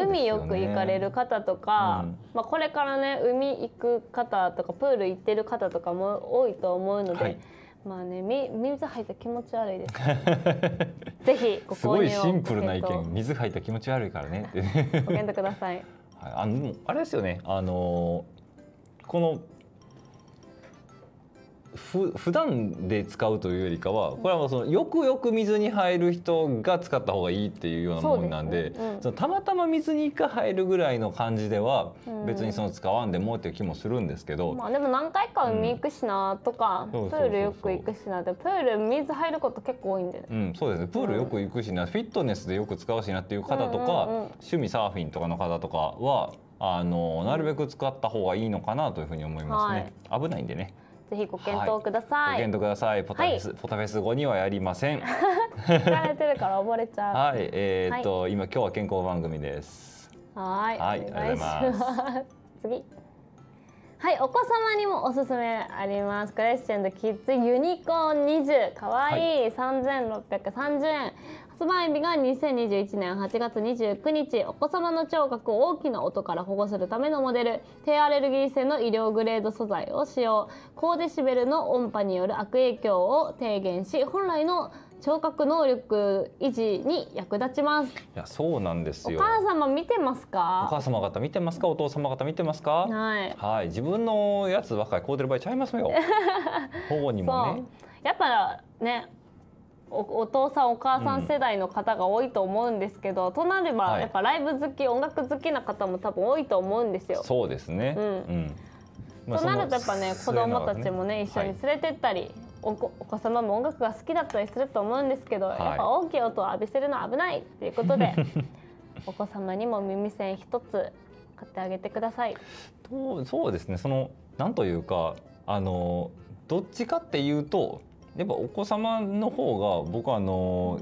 Speaker 1: 海よく行かれる方とか、うん、まあ、これからね海行く方とかかプール行ってる方とかも多いと思うので、はい、まあねみ水入った気持ち悪いです、ぜひごすごいシンプルな意見水
Speaker 2: 入った気持ち悪いからねご検
Speaker 1: 討ください、
Speaker 2: はい、あのあれですよねあのこのふ普段で使うというよりかはこれはそのよくよく水に入る人が使った方がいいっていうようなもんなんで、ねうん、そのたまたま水に1回入るぐらいの感じでは別にその使わんでもっていう気もするんですけど、うん、ま
Speaker 1: あ、でも何回か海行くしなとか、うん、プールよく行くしなでプール水入ること結構多いんで、
Speaker 2: うん、そうですねプールよく行くしな、フィットネスでよく使うしなっていう方とか、うんうんうん、趣味サーフィンとかの方とかはあのなるべく使った方がいいのかなというふうに思いますね、はい、危ないんでね
Speaker 1: ぜひご検討ください、はい、ご検討
Speaker 2: くださいポタフェス、はい、ポタフェス後にはやりません疲
Speaker 1: れてるから溺れちゃうは
Speaker 2: いえー、っと、はい、今今日は健康番組です
Speaker 1: はいはいありがとます次はいお子様にもおすすめありますクレッシェンドキッズユニコーン20かわいい、はい、3630円発売日が2021年8月29日お子様の聴覚を大きな音から保護するためのモデル低アレルギー性の医療グレード素材を使用高デシベルの音波による悪影響を低減し本来の聴覚能力維持に役立ちます。い
Speaker 2: や、そうなんですよ。お母
Speaker 1: 様見てますか。
Speaker 2: お母様方見てますか、お父様方見てますか。はい。はい、自分のやつばっかり買うてる場合ちゃいますよ。保護にもね。
Speaker 1: やっぱね、おお父さんお母さん世代の方が多いと思うんですけど、うん、となれば、やっぱライブ好き音楽好きな方も多分多いと思うんですよ。そ
Speaker 2: うですね、うんうん、となるとやっぱね子供たちもね、一緒に連れ
Speaker 1: てったり、はい、お子お子様も音楽が好きだったりすると思うんですけど、はい、やっぱ大きい音を浴びせるのは危ないっていうことで お子様にも耳栓一つ買ってあげてください。
Speaker 2: とそうですねそのなんというかあのどっちかっていうとやっぱお子様の方が僕はあの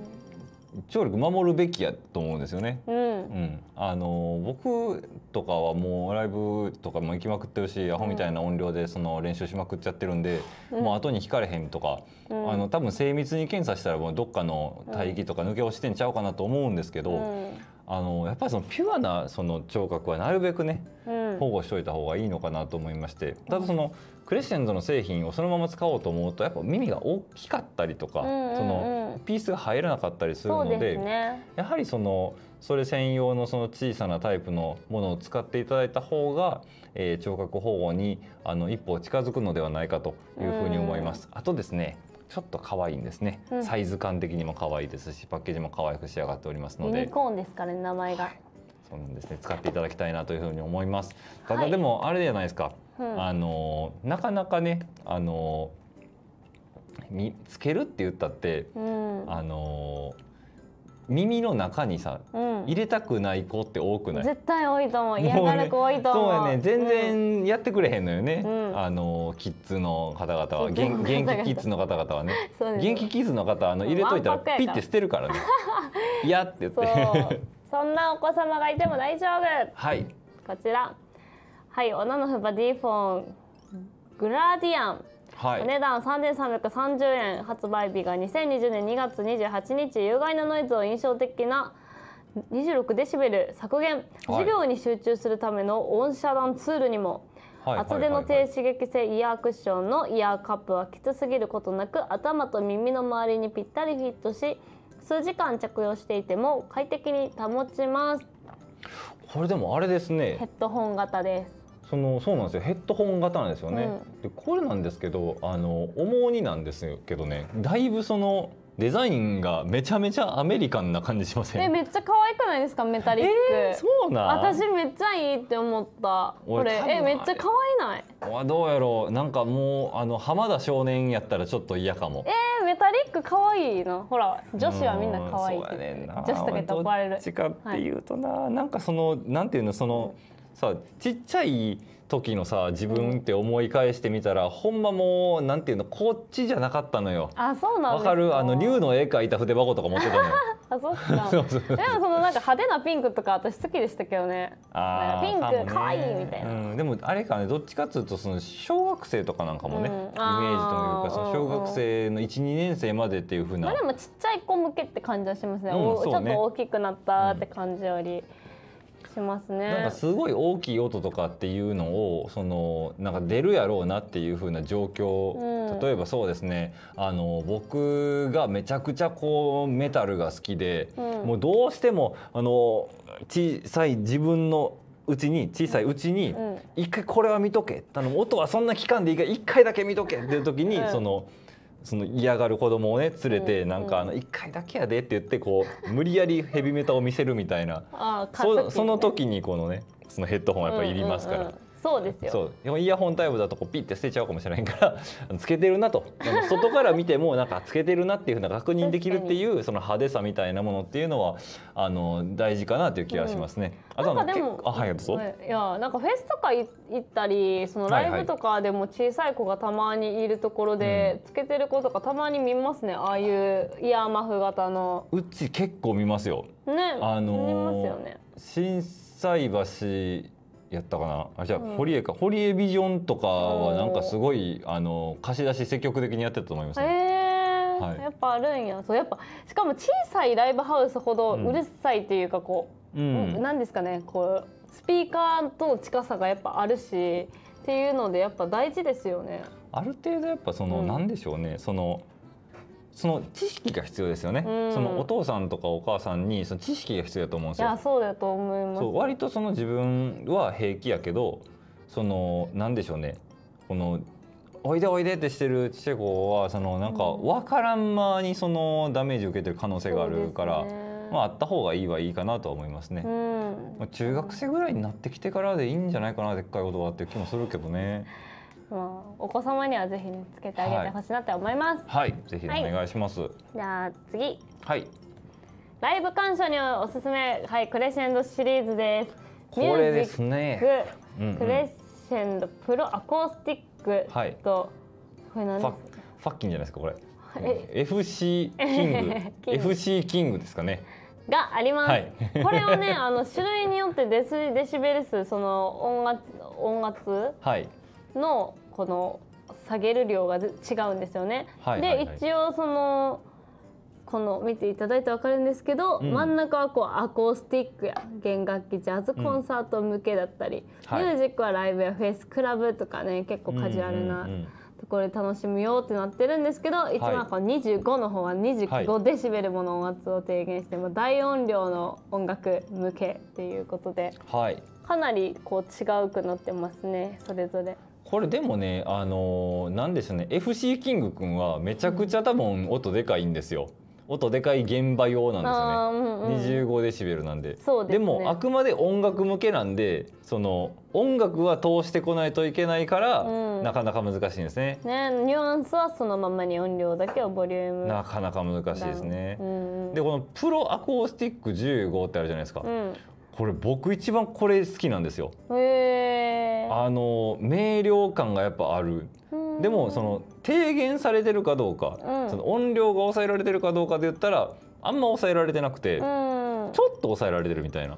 Speaker 2: 聴力守るべきやと思うんですよね、うん、うん、あの僕とかはもうライブとかも行きまくってるし、うん、アホみたいな音量でその練習しまくっちゃってるんで、うん、もう後に引かれへんとか、あの多分精密に検査したらもうどっかの帯域とか抜け落ちてんちゃうかなと思うんですけど。あのやっぱりそのピュアなその聴覚はなるべくね、うん、保護しといた方がいいのかなと思いましてただそのクレッシェンドの製品をそのまま使おうと思うとやっぱ耳が大きかったりとか、うんうんうん、そのピースが入らなかったりするので、ね、やはりそのそれ専用のその小さなタイプのものを使っていただいた方が、えー、聴覚保護にあの一歩近づくのではないかというふうに思います。あとですねちょっと可愛いんですね、うん、サイズ感的にも可愛いですしパッケージも可愛く仕上がっておりますのでユニ
Speaker 1: コーンですかね名前が、はい、
Speaker 2: そうなんですね使っていただきたいなというふうに思いますただでもあれじゃないですか、はい、あのなかなかねあの見つけるって言ったって、うん、あの耳の中にさ、うん、入れたくない子って多くない絶
Speaker 1: 対多いと思う嫌がる子多いと思う、ね、そうや
Speaker 2: ね全然やってくれへんのよね、うん、あのキッズの方々は元気キッズの方々はね
Speaker 1: 元気キッ
Speaker 2: ズの方あの入れといたらピッて捨てるからね 嫌って言って
Speaker 1: そんなお子様がいても大丈夫はいこちらはい女のふばィフォングラディアンはい、お値段3330円発売日が2020年2月28日有害なノイズを印象的な26デシベル削減授業に集中するための音遮断ツールにも、
Speaker 2: はい、厚手の低
Speaker 1: 刺激性イヤークッションのイヤーカップはきつすぎることなく頭と耳の周りにぴったりフィットし数時間着用していても快適に保ちます
Speaker 2: これでもあれですねヘ
Speaker 1: ッドホン型です
Speaker 2: そのそうなんですよヘッドホン型なんですよね。でこれなんですけどあの重荷なんですけどねだいぶそのデザインがめちゃめちゃアメリカンな感じしませんえ
Speaker 1: めっちゃ可愛くないですかメタリック、えー、そうな私めっちゃいいって思ったこれえめっちゃ可愛ない
Speaker 2: わどうやろうなんかもうあの浜田少年やったらちょっと嫌かも
Speaker 1: えー、メタリック可愛いのほら女子はみんな可愛いって、女子とかって怒られるどっ
Speaker 2: ちかっていうとな、はい、なんかそのなんていうのその、うんさちっちゃい時のさ自分って思い返してみたら、うん、ほんまもうなんていうのこっちじゃなかったのよ。
Speaker 1: あそうなんわかるあ
Speaker 2: の竜の絵描いた筆箱とか持ってたのよ。
Speaker 1: あそっか。うでもそのなんか派手なピンクとか私好きでしたけどね。
Speaker 2: あピンク可愛、ね、いみたいな、うん。でもあれかねどっちかっていうとその小学生とかなんかもね、うん、イメージというかその小学生の一二年生までっていうふうな。あで
Speaker 1: もちっちゃい子向けって感じはしますね。うん、ねちょっと大きくなったって感じより。うんしますねなんかすごい
Speaker 2: 大きい音とかっていうのをそのなんか出るやろうなっていう風な状況、うん、例えばそうですねあの僕がめちゃくちゃこうメタルが好きで、うん、もうどうしてもあの小さい自分のうちに小さいうちに一回これは見とけあの音はそんな期間でいいから一回だけ見とけっていう時にその。その嫌がる子供をね連れてなんかあの1回だけやでって言ってこう 無理やりヘビメタを見せるみたいなその時にこのねそのヘッドホンはやっぱりいりますから、そうですよそうイヤホンタイプだとこうピッて捨てちゃうかもしれないから つけてるなと外から見てもなんかつけてるなっていうふうな確認できるっていうその派手さみたいなものっていうのはあの大事かなという気がしますね。うん、あなんかでもあはいどうぞ。
Speaker 1: いやなんかフェスとか行ったりそのライブとかでも小さい子がたまにいるところで、はいはい、つけてる子とかたまに見ますね、ああいうイヤーマフ型の。
Speaker 2: うち結構見ますよ。
Speaker 1: ね。あのー、見ますよね。
Speaker 2: 震災橋やったかなあじゃあ、堀江か堀江ビジョンとかはなんかすごいあの貸し出し積極的にやってたと思いますね。
Speaker 1: えはい、やっぱあるんやそうやっぱしかも小さいライブハウスほどうるさいっていうかこう、うん、なんですかねこうスピーカーとの近さがやっぱあるしっていうのでやっぱ大事ですよね。
Speaker 2: ある程度やっぱその、うなんでしょうねそのその知識が必要ですよね、うん、そのお父さんとかお母さんにその知識が必要だと思うんですよい
Speaker 1: やそうだと思います
Speaker 2: 割とその自分は平気やけどそのなんでしょうねこのおいでおいでってしてるちっ子はそのなんか分からん間にそのダメージを受けてる可能性があるから、ね、まあ、あった方がいいはいいかなと思いますね、うん、まあ、中学生ぐらいになってきてからでいいんじゃないかなでっかいことはっていう気もするけどね。
Speaker 1: まあ、お子様にはぜひ、ね、つけてあげてほしいなって思います。
Speaker 2: はい、ぜひお願いします。
Speaker 1: じゃあ次。はい。ライブ鑑賞におすすめ、はい、クレッシェンドシリーズです。これですね。うんうん、クレッシェンドプロアコースティックと、はい、これ何ですか
Speaker 2: ファッキンじゃないですかこれ。FC キング キング FC キングですかね。
Speaker 1: があります、はい、これはね あの種類によってデスデシベル数その音圧音圧のこの下げる量が違うんですよね。はいはいはい、で一応そのこの見ていただいて分かるんですけど、うん、真ん中はこうアコースティックや弦楽器ジャズコンサート向けだったり、うん、ミュージックはライブやフェイスクラブとかね結構カジュアルな。ところで楽しむよってなってるんですけど、一番この25の方は25デシベルもの音圧を低減して、はい、大音量の音楽向けっていうことで、はい、かなりこう違うくなってますねそれぞれ。
Speaker 2: これでもねあのなんでしょうね FC キングくんはめちゃくちゃ多分音でかいんですよ。音でかい現場用な
Speaker 1: んですよ
Speaker 2: ね、うんう25デシベルなんでで、ね,、もあくまで音楽向けなんでその音楽は通してこないといけないから、うん、なかなか難しいんですね
Speaker 1: ねニュアンスはそのままに音量だけをボリュームな
Speaker 2: かなか難しいですね、うん、でこのプロアコースティック15ってあるじゃないですか、うん、これ僕一番これ好きなんですよ。
Speaker 1: あ
Speaker 2: の明瞭感がやっぱある。でもその低減されてるかどうか、うん、その音量が抑えられてるかどうかで言ったらあんま抑えられてなくて、ちょっと抑えられてるみたいな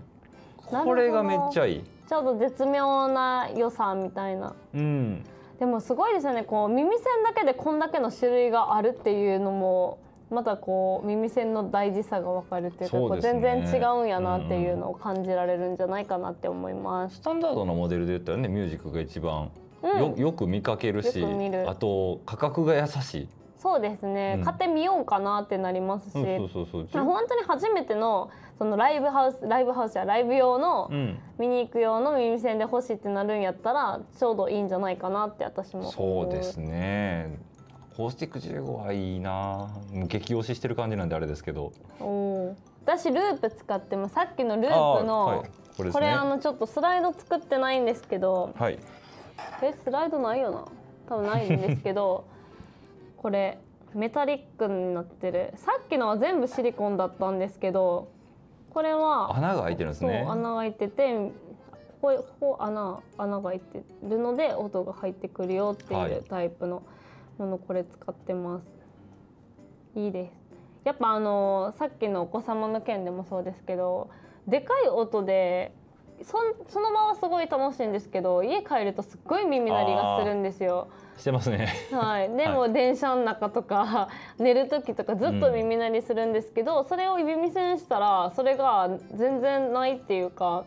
Speaker 2: これがめっちゃいい
Speaker 1: ちょっと絶妙な良さみたいな、うん、でもすごいですよねこう耳栓だけでこんだけの種類があるっていうのもまたこう耳栓の大事さが分かるていうかう、ね、全然違うんやなっていうのを感じられるんじゃないかなって思います。スタンダードな
Speaker 2: モデルで言ったらねミュージックが一番よ,、よく見かけるし、うあと価格が優しい。
Speaker 1: そうですね、うん、買ってみようかなってなりますし、そうそ
Speaker 2: うそうそう本
Speaker 1: 当に初めてのそのライブハウスライブハウスやライブ用の、うん、見に行く用の耳栓で欲しいってなるんやったらちょうどいいんじゃないかなって私もそうです
Speaker 2: ねホースティック15はいいな激推ししてる感じなんであれですけど
Speaker 1: お私ループ使ってもさっきのループの、はい、
Speaker 2: これ、ね,、あの
Speaker 1: ちょっとスライド作ってないんですけど、はい、えスライドないよな多分ないんですけど これメタリックになってるさっきのは全部シリコンだったんですけどこれは穴
Speaker 2: が開いてるんですね穴が
Speaker 1: 開いててここここ穴穴が開いてるので音が入ってくるよっていうタイプの、はいものこれ使ってますいいですやっぱあのさっきのお子様の件でもそうですけどでかい音でそその場はすごい楽しいんですけど家帰るとすっごい耳鳴りがするんですよ。してますね、はい、でも、電車の中とか寝る時とかずっと耳鳴りするんですけど、うん、それを指見せにしたらそれが全然ないっていうか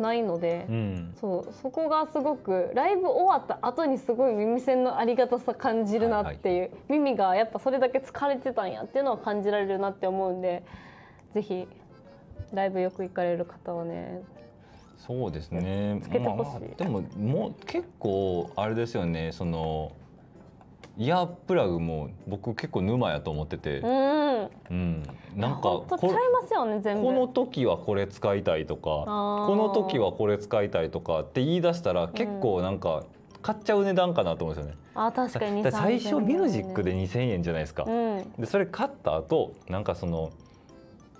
Speaker 1: ないので、うん、そうそこがすごくライブ終わった後にすごい耳栓のありがたさ感じるなっていう、はいはい、耳がやっぱそれだけ疲れてたんやっていうのは感じられるなって思うんでぜひライブよく行かれる方はね
Speaker 2: そうですね、まあ、でももう結構あれですよねそのイヤープラグも僕結構沼やと思ってて、うん、うん、なんかここ
Speaker 1: の時
Speaker 2: はこれ使いたいとかこの時はこれ使いたいとかって言い出したら結構なんか、買っちゃう値段かなと思うんですよね。
Speaker 1: あ確かに最初ミュージックで
Speaker 2: 2,000円じゃないですか。うん、でそれ買った後なんかその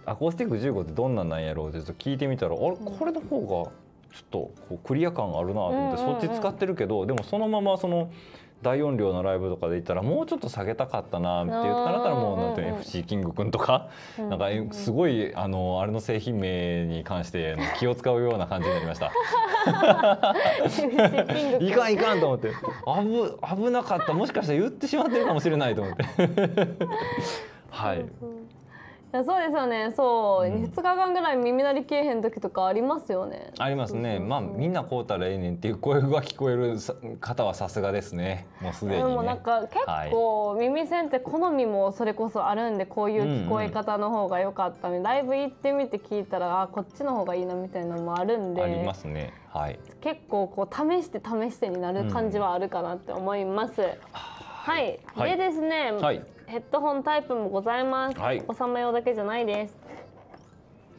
Speaker 2: アコースティック15ってどんなんなんやろうって聞いてみたらあれこれの方がちょっとこうクリア感あるなと思って、そっち使ってるけどでもそのままその。大音量のライブとかで行ったらもうちょっと下げたかったなって言ったらもうなんて FC キングくんとかなんかすごいあのあれの製品名に関して気を使うような感じになりました。
Speaker 1: いかんいかんと
Speaker 2: 思って危危なかったもしかしたら言ってしまってるかもしれないと思ってはい。
Speaker 1: やそうですよねそう、うん、2日間ぐらい耳鳴り消えへん時とかありますよね
Speaker 2: ありますねまあみんなこうたらええねんっていう声が聞こえる方はさすがですねもうすでに、ね、でもなんか結
Speaker 1: 構、耳栓って好みもそれこそあるんでこういう聞こえ方の方が良かったみ、うんうん、ライブ行ってみて聞いたらあこっちの方がいいなみたいなのもあるんであります
Speaker 2: ねはい
Speaker 1: 結構こう試して試してになる感じはあるかなって思います、うん、はい、はい、でですね、はいヘッドホンタイプもございます、はい、お子様用だけじゃないです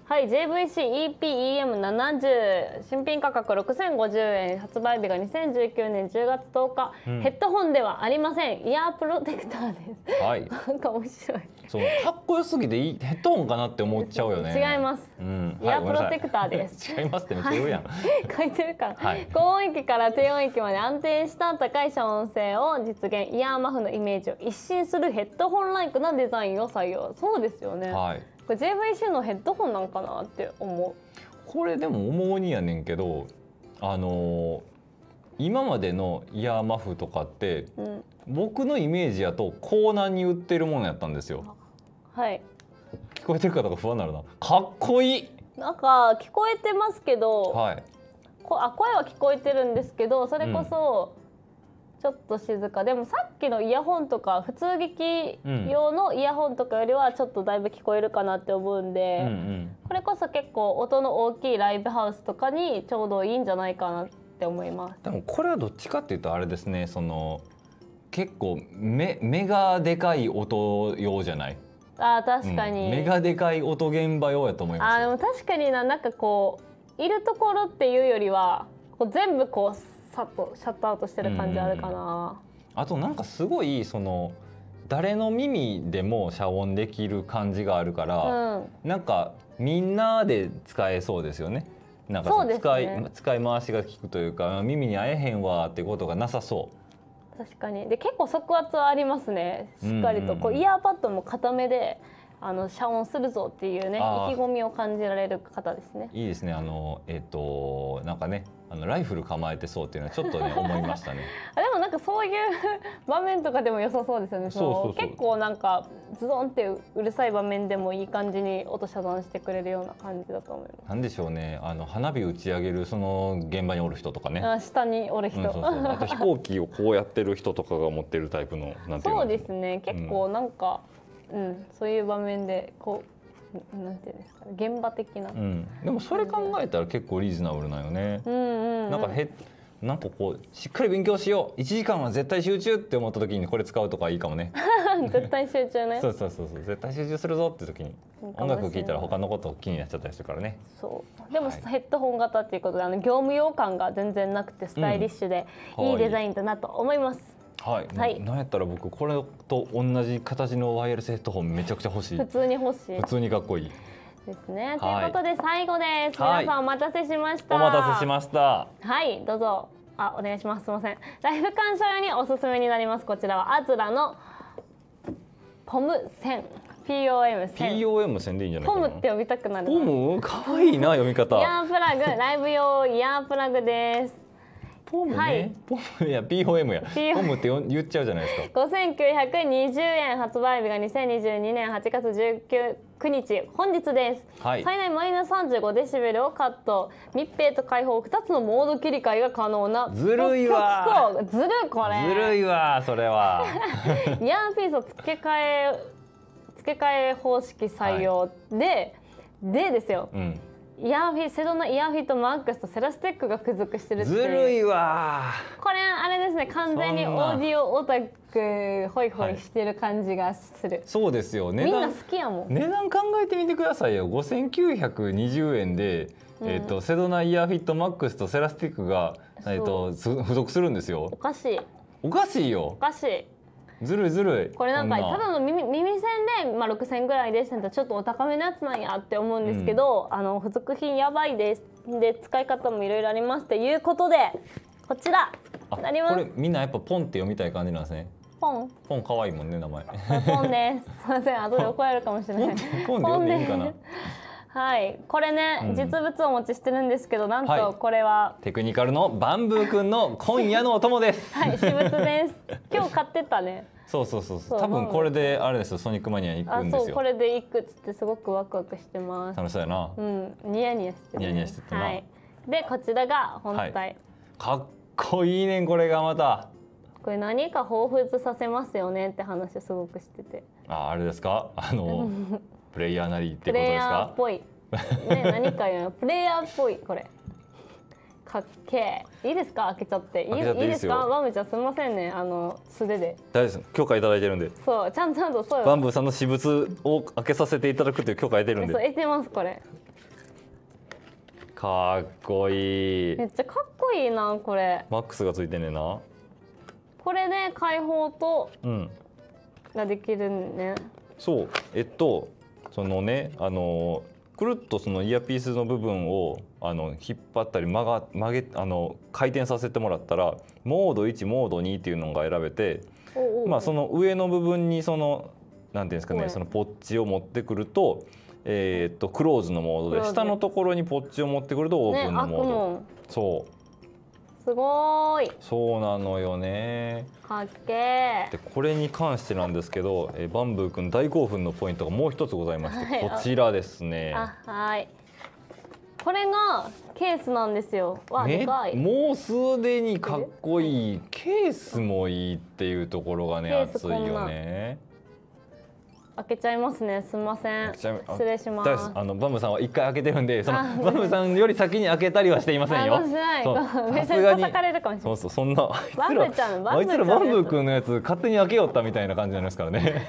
Speaker 1: はい JVCEPEM70 新品価格6050円発売日が2019年10月10日、うん、ヘッドホンではありませんイヤープロテクターですはい なんか面白い
Speaker 2: そうかっこよすぎてヘッドホンかなって思っちゃうよね違います、うん、イヤープロテクターです、違いますってめっちゃ言うやん、はい、
Speaker 1: 書いてるから、はい、高音域から低音域まで安定した高い遮音性を実現イヤーマフのイメージを一新するヘッドホンライクなデザインを採用そうですよねはいこれ JVC のヘッドホンなんかなって
Speaker 2: 思うこれでも思うにやねんけどあのー、今までのイヤーマフとかって、うん、僕のイメージやとコーナーに売ってるものやったんですよはい聞こえてるかとか不安になるなかっ
Speaker 1: こいいなんか聞こえてますけど、はい、こあ声は聞こえてるんですけどそれこそ、うんちょっと静かでもさっきのイヤホンとか普通劇用のイヤホンとかよりはちょっとだいぶ聞こえるかなって思うんで、うんうん、これこそ結構音の大きいライブハウスとかにちょうどいいんじゃないかなって思います
Speaker 2: でもこれはどっちかっていうとあれですねその結構目目がでかい音用じゃない
Speaker 1: あ確かに、うん、目が
Speaker 2: でかい音現場用やと思い
Speaker 1: ますあでも確かにななんかこういるところっていうよりはこう全部こうさっとシャットアウトしてる感じあるかな。
Speaker 2: あとなんかすごいその誰の耳でも遮音できる感じがあるから、うん、なんかみんなで使えそうですよね。なんか使い、ね、使い回しが効くというか耳に合えへんわってことがなさそ
Speaker 1: う。確かにで結構速圧はありますねしっかりと、こうイヤーパッドも固めであの遮音するぞっていうね意気込みを感じられる方ですね。
Speaker 2: いいですね。あのえっ、ー、となんかねあのライフル構えてそうっていうのはちょっとね 思いましたね。
Speaker 1: あでもなんかそういう場面とかでも良さそうですよね。そう結構なんかズドンってうるさい場面でもいい感じに音遮断してくれるような感じだと思
Speaker 2: います。なんでしょうね。あの花火打ち上げるその現場におる人とかね。あ
Speaker 1: 下におる人、うんそうそう。あと飛行
Speaker 2: 機をこうやってる人とかが持ってるタイプのなんていうそう
Speaker 1: ですね。結構なんか、うんうん、そういう場面でこうなんていうんですか現場的な、うん、
Speaker 2: でもそれ考えたら結構リーズナブルなよね、なんかへなんかこうしっかり勉強しよう1時間は絶対集中って思った時にこれ使うとかいいかもね
Speaker 1: 絶対集中ねそう
Speaker 2: そうそうそう絶対集中するぞって時に
Speaker 1: 音楽を聴いたら他
Speaker 2: のこと気になっちゃったりするからねそ
Speaker 1: うでも、ヘッドホン型っていうことであの業務用感が全然なくてスタイリッシュで、うん、いいデザインだなと思います、
Speaker 2: はい、はい、なんやったら僕これと同じ形のワイヤレスヘッドホンめちゃくちゃ欲しい普通に
Speaker 1: 欲しい普通にかっこいいですね、ということで最後です、はい、皆さんお待たせしましたお待たせしましたはいどうぞあお願いしますすみませんライブ鑑賞用におすすめになりますこちらはアズラのポム線 POM 線
Speaker 2: POM 線でいいんじゃないポム
Speaker 1: って呼びたくなるポ
Speaker 2: ム可愛いな読み方イヤ
Speaker 1: ープラグライブ用イヤープラグですポムね、はい、ポム
Speaker 2: や POM や POM ポムって言っちゃうじゃないです
Speaker 1: か5920円発売日が2022年8月19日本日です、はい、最大マイナス35デシベルをカット密閉と開放2つのモード切り替えが可能なずるいわずるこれずる
Speaker 2: いわそれは
Speaker 1: イ ヤーピースを付け替え付け替え方式採用で、はい、でですよ、うんイヤーフィセドのイヤーフィットマックスとセラステックが付属してるってずるい
Speaker 2: わ
Speaker 1: これあれですね完全にオーディオオタクホイホイしてる感じがする、はい、
Speaker 2: そうですよねみんな好
Speaker 1: きやもん値段
Speaker 2: 考えてみてくださいよ5920円で、えーと、セドナイヤーフィットマックスとセラスティックが、えーと付属するんですよおかしいおかしいよおかしいずるいずるいこれなんかただ
Speaker 1: の耳耳栓で、まあ、6,000円ぐらいでしたちょっとお高めのやつなんやって思うんですけど、うん、あの付属品やばいですで使い方もいろいろありますということでこちら
Speaker 2: なりますこれみんなやっぱポンって読みたい感じなんですねポンポン可愛いもんね名前ポ
Speaker 1: ンですすみません後で怒られるかもしれないポンでいいかなはいこれね、うん、実物をお持ちしてるんですけどなんとこれは、は
Speaker 2: い、テクニカルのバンブー君の今夜のお供ですは
Speaker 1: い私物です 今日買ってたね
Speaker 2: そうそうそうそう多分これであれですよソニックマニア行くんですよあそうこ
Speaker 1: れで行くっつってすごくワクワクしてます楽しそうやなうんニヤニヤしてニ
Speaker 2: ヤニヤしてたな、はい、
Speaker 1: でこちらが本体、はい、
Speaker 2: かっこいいねこれがまた
Speaker 1: これ何か彷彿させますよねって話すごくしてて
Speaker 2: ああれですかあの プレイヤーなりってことですか
Speaker 1: プレイヤーっぽい、ね、何かやプレイヤーっぽいこれかっけいいですか開けちゃっていいですかバンブちゃんすみませんねあの素手で
Speaker 2: 大丈夫です許可いただいてるんで
Speaker 1: そうちゃんちゃんとそうバン
Speaker 2: ブーさんの私物を開けさせていただくという許可得てるんでそう
Speaker 1: 得てますこれ
Speaker 2: かっこいいめ
Speaker 1: っちゃかっこいいなこれ
Speaker 2: マックスがついてねな
Speaker 1: これで、ね、開放と、うん、ができるね
Speaker 2: そうえっとそのねあのくるっとそのイヤピースの部分をあの引っ張ったり曲が曲げあの回転させてもらったらモード1モード2っていうのが選べてまあその上の部分にその何ていうんですかねそのポッチを持ってくるとえー、っとクローズのモードで下のところにポッチを持ってくるとオープンのモード。そう
Speaker 1: すごい
Speaker 2: そうなのよね
Speaker 1: かっけ
Speaker 2: でこれに関してなんですけど、えー、バンブー君大興奮のポイントがもう一つございまして、こちらですね
Speaker 1: はいこれがケースなんですよわ、でかい
Speaker 2: もうすでにかっこいい
Speaker 1: ケース
Speaker 2: もいいっていうところがね熱いよね
Speaker 1: 開けちゃいますね。すみません。
Speaker 2: 失礼します。あのバムさんは一回開けてるんで、その バムさんより先に開けたりはしていませんよ。さすがに。そうそうそんな。バムちゃん、バムちゃん。あいつらバム君のやつ勝手に開けよったみたいな感じになりますからね。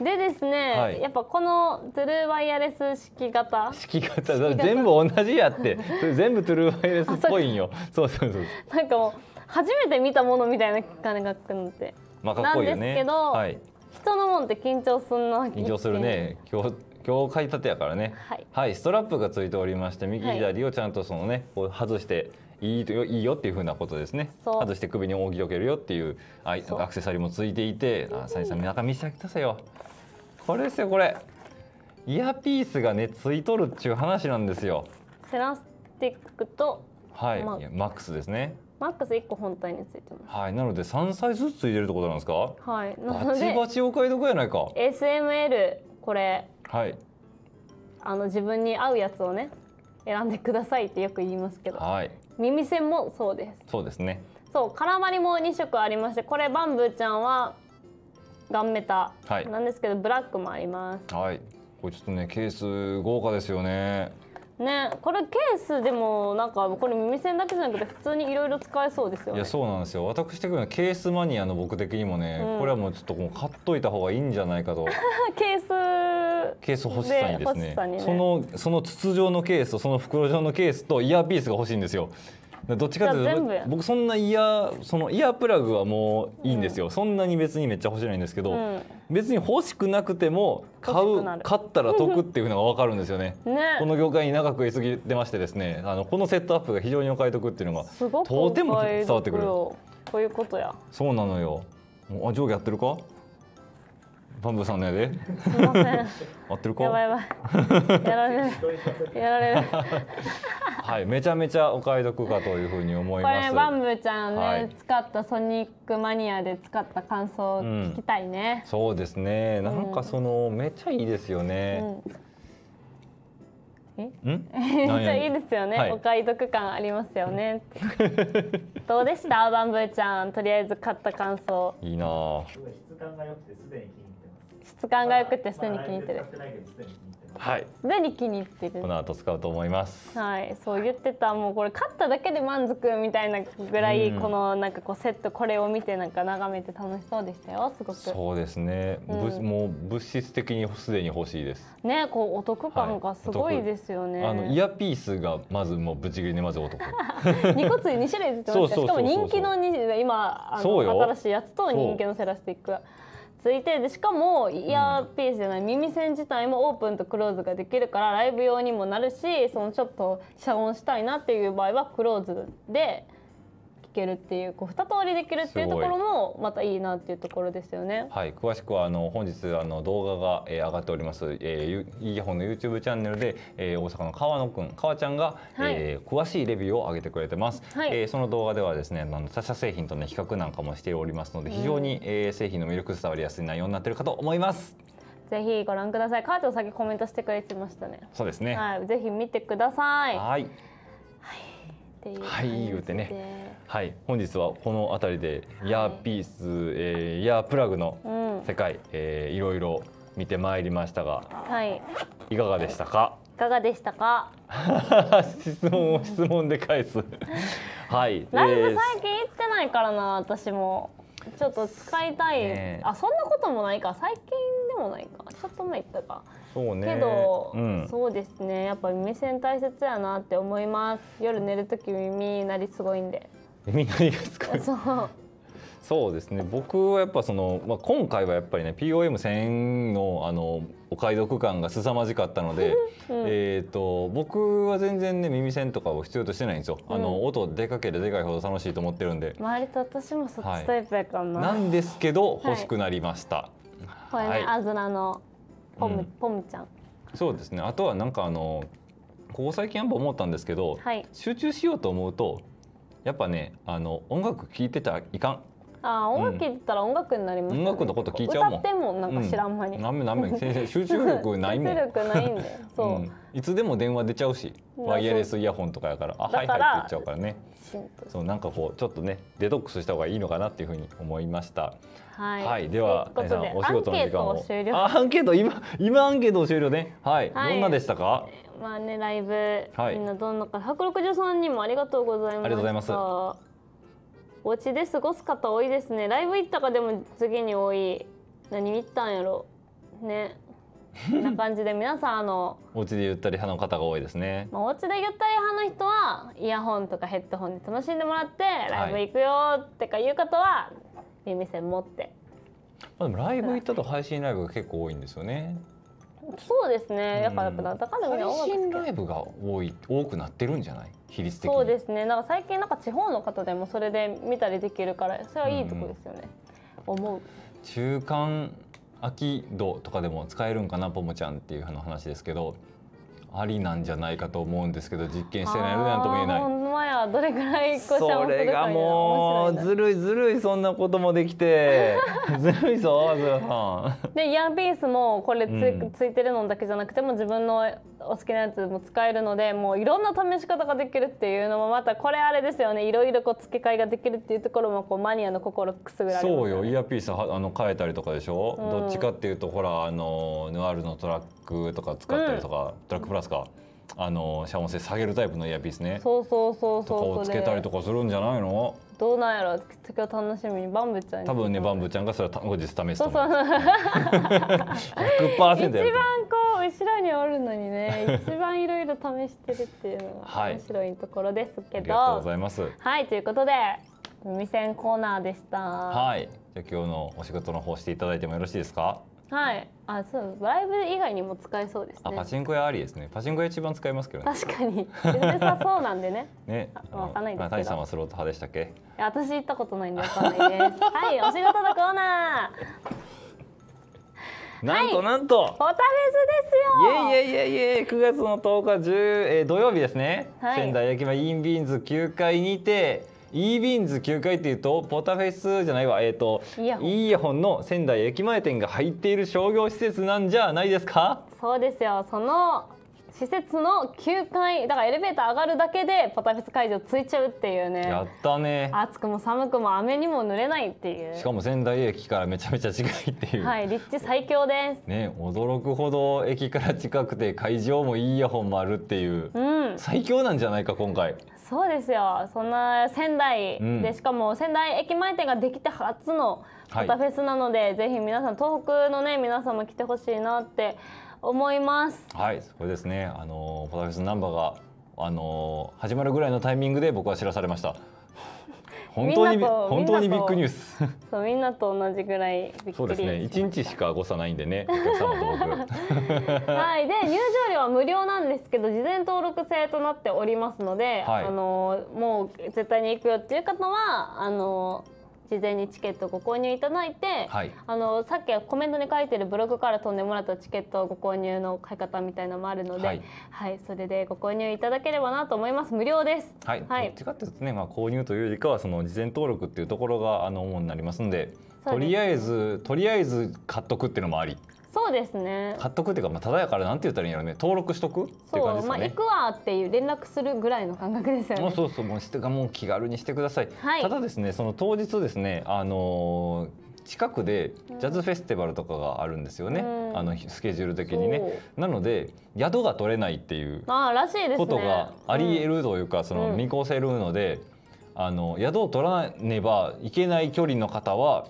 Speaker 1: でですね、やっぱこのトゥルーワイヤレス式型。
Speaker 2: 式型全部同じやって、そ れ全部トゥルーワイヤレスっぽいんよ。そうそうそう。
Speaker 1: なんかもう初めて見たものみたいな感覚になって。まあかっこいいよね。なんですけど。はい人のもんって緊張すんな緊張するね
Speaker 2: 今日今日買い立てやからね、はい、はい、ストラップがついておりまして右左をちゃんとそのねこう外していいといいよっていうふうなことですね外して首に扇どけるよっていういアクセサリーもついていてあさゆさん中見せてくださいよこれですよこれイヤピースがねついとるっちゅう話なんですよ
Speaker 1: セラスティックと
Speaker 2: はい、マックスですね
Speaker 1: マックス一個本体についてま
Speaker 2: す。はい、なので三サイズずつ入れるってことなんですか。
Speaker 1: はい。バチバ
Speaker 2: チお買い得やないか。
Speaker 1: S. M. L. これ。はい。あの自分に合うやつをね。選んでくださいってよく言いますけど。はい。耳栓もそうです。そうですね。そう、絡まりも二色ありまして、これバンブーちゃんは。ガンメタ。なんですけど、はい、ブラックもありま
Speaker 2: す。はい。これちょっとね、ケース豪華ですよね。
Speaker 1: ねこれケースでもなんかこれ耳栓だけじゃなくて普通にいろいろ使えそうですよねいや
Speaker 2: そうなんですよ私的にはケースマニアの僕的にもね、うん、これはもうちょっともう買っといた方がいいんじゃないかと
Speaker 1: ケースケ
Speaker 2: ース欲しさにですね、ね、そのその筒状のケースとその袋状のケースとイヤーピースが欲しいんですよどっちかというと僕そんなイヤそのイヤープラグはもういいんですよ、うん、そんなに別にめっちゃ欲しいんですけど、うん、別に欲しくなくても買う買ったら得っていうのが分かるんですよねね、この業界に長くいすぎてましてですねあのこのセットアップが非常にお買い得っていうのが
Speaker 1: とても伝わってくるういうことや
Speaker 2: そうなのよあ上下やってるかパンブさんのやで。すみません。合ってるか。やばいやばい。やられる。やられる。はい、めちゃめちゃお買い得かというふうに思います。これバン
Speaker 1: ブちゃんね、はい、使ったソニックマニアで使った感想を聞きたいね。
Speaker 2: うん、そうですね。なんかその、うん、めっちゃいいですよね。うん、え？めっちゃいいですよね、はい、お
Speaker 1: 買い得感ありますよね。どうでしたバンブーちゃんとりあえず買った感想。
Speaker 2: いいな。す質
Speaker 1: 感が良くてすでに。質感が良くてすでに気に入ってる。はい。すでに気に入ってる。この
Speaker 2: 後使うと思います。
Speaker 1: はい、そう言ってたもうこれ買っただけで満足みたいなぐらい、このなんかこうセットこれを見てなんか眺めて楽しそうでしたよすごく。そ
Speaker 2: うですね。うん、もう物質的にすでに欲しいです。
Speaker 1: ね、こうお得感がすごいですよね。はい、あのイ
Speaker 2: ヤピースがまずもうぶち切りでまずお得。
Speaker 1: 二個つい二種類ずつしかも人気の二今あの新しいやつと人気のセラスティック。ついてでしかもイヤーピースじゃない、耳栓自体もオープンとクローズができるからライブ用にもなるしそのちょっと遮音したいなっていう場合はクローズでけるっていうこう2通りできるっていうところもまたいいなっていうところですよね。
Speaker 2: はい、詳しくはあの本日あの動画が、えー、上がっております、えー、イヤホンの YouTube チャンネルで、えー、大阪の川野くん川ちゃんが、はい、えー、詳しいレビューを上げてくれてます、はい、えー、その動画ではですねあの他社製品との比較なんかもしておりますので、非常に、えー、製品の魅力伝わりやすい内容になってるかと思います。
Speaker 1: ぜひご覧ください。カートさっきコメントしてくれてましたね。
Speaker 2: そうですね。は
Speaker 1: い、ぜひ見てください。
Speaker 2: はい。は
Speaker 1: いていう、はい、言うてね。
Speaker 2: はい、本日はこの辺りで、はい、ヤーピース、えー、ヤープラグの世界、うん、えー、いろいろ見てまいりましたが、はい、いかがでしたか。
Speaker 1: いかがでしたか。
Speaker 2: 質問を質問で返す。はい。ライブ最
Speaker 1: 近行ってないからな、私も。ちょっと使いたい。ね、あ、そんなこともないか、最近でもないか、ちょっと前行ったか。
Speaker 2: そうねけど、うん、
Speaker 1: そうですねやっぱ耳栓大切やなって思います夜寝る時耳鳴りすごいんで
Speaker 2: 耳鳴りがすごい そうそうですね僕はやっぱその、まあ、今回はやっぱりね p o m 栓のあのお買い得感が凄まじかったので、うん、えーと、僕は全然ね耳栓とかを必要としてないんですよ、うん、あの音でかけれでかいほど楽しいと思ってるんで
Speaker 1: 周りと私もそっちタイプやかな、はい、なんです
Speaker 2: けど欲しくなりました、は
Speaker 1: い、これね、はい、アズラのポム、うん、ポムちゃん
Speaker 2: そうですねあとはなんかあのここ最近やっぱ思ったんですけど、はい、集中しようと思うとやっぱねあの音楽聞いてたらいかん
Speaker 1: あ音楽聞いてたら音楽になります、ねうん、音楽のこと聞いちゃうもん歌ってもなんか知らん間に、うん、なめなめ先生集中力ないもん集中力ないんでそう、うん、
Speaker 2: いつでも電話出ちゃうし
Speaker 1: ワイヤレスイ
Speaker 2: ヤホンとかやからあはいはいって言っちゃうからねそうなんかこうちょっとねデトックスした方がいいのかなっていうふうに思いました。
Speaker 1: はい、はい、ではでさんお仕事の時間をあアンケ
Speaker 2: ート今 今アンケート終了ね、はい、はい、どんなでしたか？
Speaker 1: まあねライブ、みんなどんなか百六十三人もありがとうございますありがとうございます。お家で過ごす方多いですね。ライブ行ったかでも次に多い。何見たんやろ。ねな感じで皆さんあの
Speaker 2: お家でゆったり派の方が多いですね。
Speaker 1: まあ、お家でゆったり派の人はイヤホンとかヘッドホンで楽しんでもらってライブ行くよってかいう方は耳栓持って。
Speaker 2: まあ、でもライブ行ったと配信ライブが結構多いんですよね。
Speaker 1: そうですね。やっぱやっぱなだかんだみんな音
Speaker 2: 楽ライブが多い多くなってるんじゃない？比率的そ
Speaker 1: うですね。なんか最近なんか地方の方でもそれで見たりできるからそれはいいとこですよね。うん、思う。
Speaker 2: 中間秋度とかでも使えるんかなポモちゃんっていう話ですけどありなんじゃないかと思うんですけど実験してないので何とも言えない。ほ
Speaker 1: んまやどれくらいそれがも
Speaker 2: うずるいずるいそんなこともできて ずるいぞずるさ
Speaker 1: ん。でイヤーピースもこれつうん、ついてるのだけじゃなくても自分のお好きなやつも使えるのでもういろんな試し方ができるっていうのもまたこれあれですよねいろいろこう付け替えができるっていうところもこうマニアの心くすぐられる、ね、そう
Speaker 2: よイヤピースあの変えたりとかでしょ、うん、どっちかっていうとほらあのヌアールのトラックとか使ったりとか、うん、トラックプラスか。あの遮音性下げるタイプのイヤピースね
Speaker 1: そうそうそうそうとかをつけたり
Speaker 2: とかするんじゃないの
Speaker 1: どうなんやろ次は楽しみにバンブちゃん多分
Speaker 2: ねバンブちゃんがそれは後日試してもらうそうそう100%や一
Speaker 1: 番こう後ろにおるのにね一番いろいろ試してるっていうのが面白いところですけど、はい、ありがとうございますはいということで耳栓コーナーでしたは
Speaker 2: いじゃあ今日のお仕事の方していただいてもよろしいですか
Speaker 1: はいあそうライブ以外にも使えそうですねあパチ
Speaker 2: ンコ屋ありですねパチンコ屋一番使いますけど、ね、確
Speaker 1: かに全然さそうなんでね
Speaker 2: ねわかんないですけどさんはスロット派でしたっけ
Speaker 1: 私行ったことないんでわかんないです はいお仕事のコーナ
Speaker 2: ーなんとなんと、はい、ポタフェスで
Speaker 1: すよいえいえいえいえ、
Speaker 2: 九月の十日十、えー、土曜日ですね、はい、仙台駅前インビーンズ九階にて e b e ンズ s 9階っていうとポタフェスじゃないわえっ、ー、とイヤホンの仙台駅前店が入っている商業施設なんじゃないですか
Speaker 1: そうですよその施設の9階だからエレベーター上がるだけでポタフェス会場ついちゃうっていうねやったね暑くも寒くも雨にも濡れないっていう
Speaker 2: しかも仙台駅からめちゃめちゃ近いっていう
Speaker 1: はい立地最強で
Speaker 2: すね驚くほど駅から近くて会場もいいイヤホンもあるっていう、うん、最強なんじゃないか今回
Speaker 1: そうですよそんな仙台で、うん、しかも仙台駅前店ができて初のまたフェスなので、はい、ぜひ皆さん東北のね皆さんも来てほしいなって思います
Speaker 2: はいこれですねあのポタフェスナンバーがあの始まるぐらいのタイミングで僕は知らされました
Speaker 1: 本当に本当にビッグニュース。そうみんなと同じぐらいそうですね。
Speaker 2: 一日しか誤差ないんでね。は
Speaker 1: いで入場料は無料なんですけど事前登録制となっておりますので、はい、あのもう絶対に行くよっていう方はあの。事前にチケットをご購入いただいて、はい、あのさっきコメントに書いてるブログから飛んでもらったチケットご購入の買い方みたいなのもあるので、はい、はい、それでご購入いただければなと思います無料です。はい、はい、どっちかっていうと
Speaker 2: ね、まあ、購入というよりかはその事前登録っていうところがあの主になりますのでとりあえずとりあえず買っとくっていうのもあり
Speaker 1: そうですね
Speaker 2: 買っとくっていうか、まあ、ただやからなんて言ったらいいんやろね登録しとくそうですねまあ、行く
Speaker 1: わっていう連絡するぐらいの感覚ですよねそ
Speaker 2: うそうもうしてもう気軽にしてください、はい、ただですねその当日ですねあのー近くでジャズフェスティバルとかがあるんですよね、うん、あのスケジュール的にねなので宿が取れないっていう
Speaker 1: ことがあり
Speaker 2: 得るというか、うん、その見越せるので、うん、あの宿を取らねばいけない距離の方は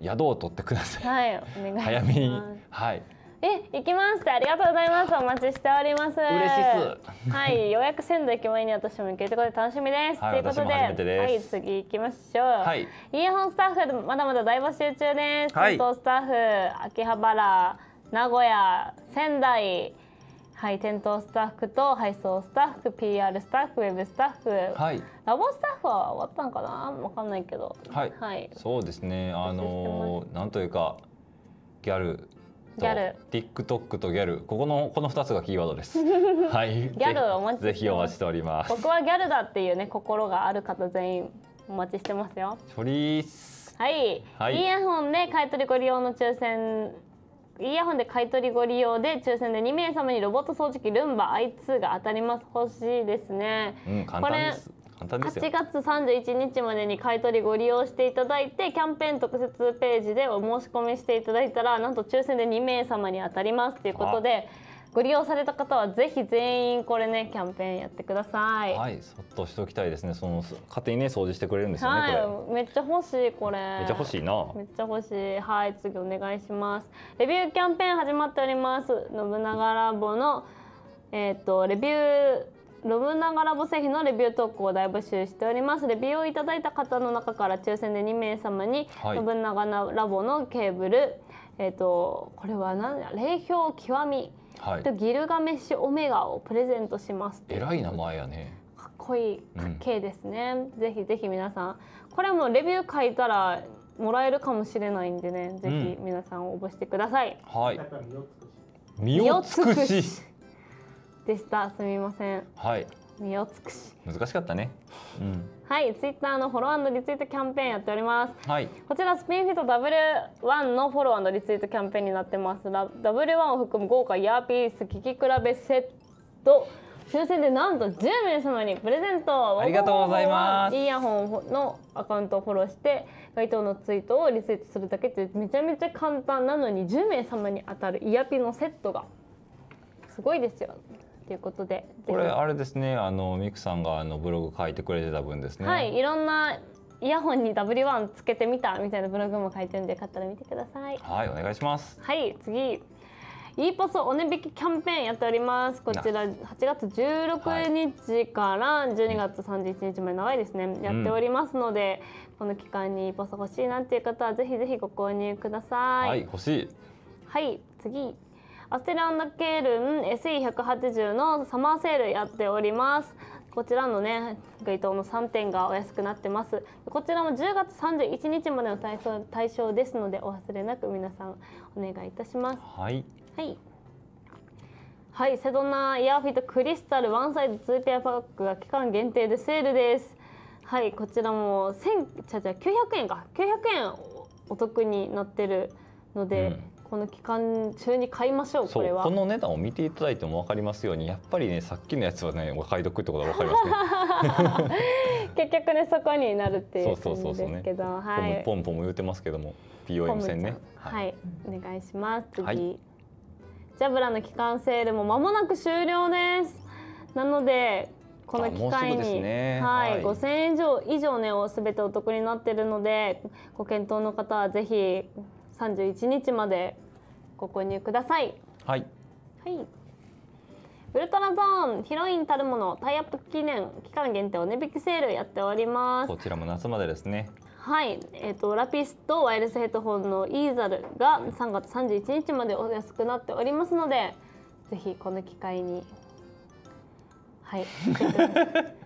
Speaker 2: 宿を取ってくだ
Speaker 1: さい。はい、お願いします。早めに、はい。え、行きますってありがとうございます。お待ちしております。嬉しいはい、ようやく仙台駅前に私も行けるころで楽しみです。はい、ということで、はい、次行きましょう。はい。イヤホンスタッフまだまだ大募集中です。はい。スタッフ秋葉原、名古屋、仙台。はい、店頭スタッフと配送スタッフ PR スタッフウェブスタッフ、はい、ラボスタッフは終わったのかな分かんないけ
Speaker 2: ど、はい、はい、そうですねあのー、なんというかギャルギャル TikTok とギャルここのこの2つがキーワードです
Speaker 1: はいギャルお待ちぜひお待ちして
Speaker 2: おります僕
Speaker 1: はギャルだっていうね心がある方全員お待ちしてますよはい、はい、イヤホンで買取ご利用の抽選イヤホンで買取ご利用で抽選で2名様にロボット掃除機ルンバ i2 が当たります欲しいですね、うん、簡単です
Speaker 2: 簡8月
Speaker 1: 31日までに買取ご利用していただいてキャンペーン特設ページでお申し込みしていただいたらなんと抽選で2名様に当たりますということで。ああご利用された方はぜひ全員これねキャンペーンやってくださいは
Speaker 2: いそっとしておきたいですねその勝手にね掃除してくれるんですよね、は
Speaker 1: い、めっちゃ欲しいこれめっちゃ欲しいなめっちゃ欲しいはい次お願いしますレビューキャンペーン始まっております信長ラボのえっ、とレビュー信長ラボ製品のレビュー投稿を大募集しておりますレビューをいただいた方の中から抽選で2名様に、はい、信長ラボのケーブルえっ、ー、とこれは何だ霊氷極みはい、とギルガメッシュオメガをプレゼントしますえらい名
Speaker 2: 前やね
Speaker 1: かっこいいかっけいですね、うん、ぜひぜひ皆さんこれもレビュー書いたらもらえるかもしれないんでね、ぜひ皆さん応募してください、
Speaker 2: うん、はい身を尽
Speaker 1: くしでしたすみませんはい身を尽くし
Speaker 2: 難しかったねうん
Speaker 1: はいツイッターのフォローリツイートキャンペーンやっております、はい、こちらスピンフィットダブルワンのフォローリツイートキャンペーンになってますダブルワンを含む豪華イヤーピース聴き比べセット抽選でなんと10名様にプレゼントありがとうございますイヤホンのアカウントをフォローして該当のツイートをリツイートするだけってめちゃめちゃ簡単なのに10名様に当たるイヤピのセットがすごいですよということでこれあれ
Speaker 2: ですねあのミクさんがあのブログ書いてくれてた分ですねはい
Speaker 1: いろんなイヤホンに W1 つけてみたみたいなブログも書いてるんで買ったら見てくださいは
Speaker 2: いお願いします
Speaker 1: はい次 e ポスお値引きキャンペーンやっておりますこちら8月16日から12月31日まで長いですね、うん、やっておりますのでこの期間に e ポス欲しいなっていう方はぜひぜひご購入くださいはい欲しいはい次アステランダケールン SE180 のサマーセールやっておりますこちらのねゲーの3点がお安くなってますこちらも10月31日までの対象対象ですのでお忘れなく皆さんお願いいたしますはい、はいはい、セドナイヤーフィットクリスタルワンサイズ2ペアパックが期間限定でセールです。はい、こちらも1000、じゃちゃ900円か、900円お得になってるので、この期間中に買いましょうこれはこの値段
Speaker 2: を見ていただいても分かりますようにやっぱりねさっきのやつはねお買い得ってことは分か
Speaker 1: りますね 結局ねそこになるっていう感じですけど、ね、はい、ポ
Speaker 2: ンポンも言うてますけども POM 戦ね
Speaker 1: はい、はい、お願いします次、はい、ジャブラの期間セールも間もなく終了ですなのでこの機会に、ね、はい、五千円以上以上ねすべてお得になっているのでご検討の方はぜひ31日までご購入ください。はい、はいウルトラゾーンヒロインたるものタイアップ記念期間限定お値引きセールやっておりますこ
Speaker 2: ちらも夏までですね
Speaker 1: はい、えーと、ラピスとワイルレスヘッドホンのイーザルが3月31日までお安くなっておりますのでぜひこの機会にはい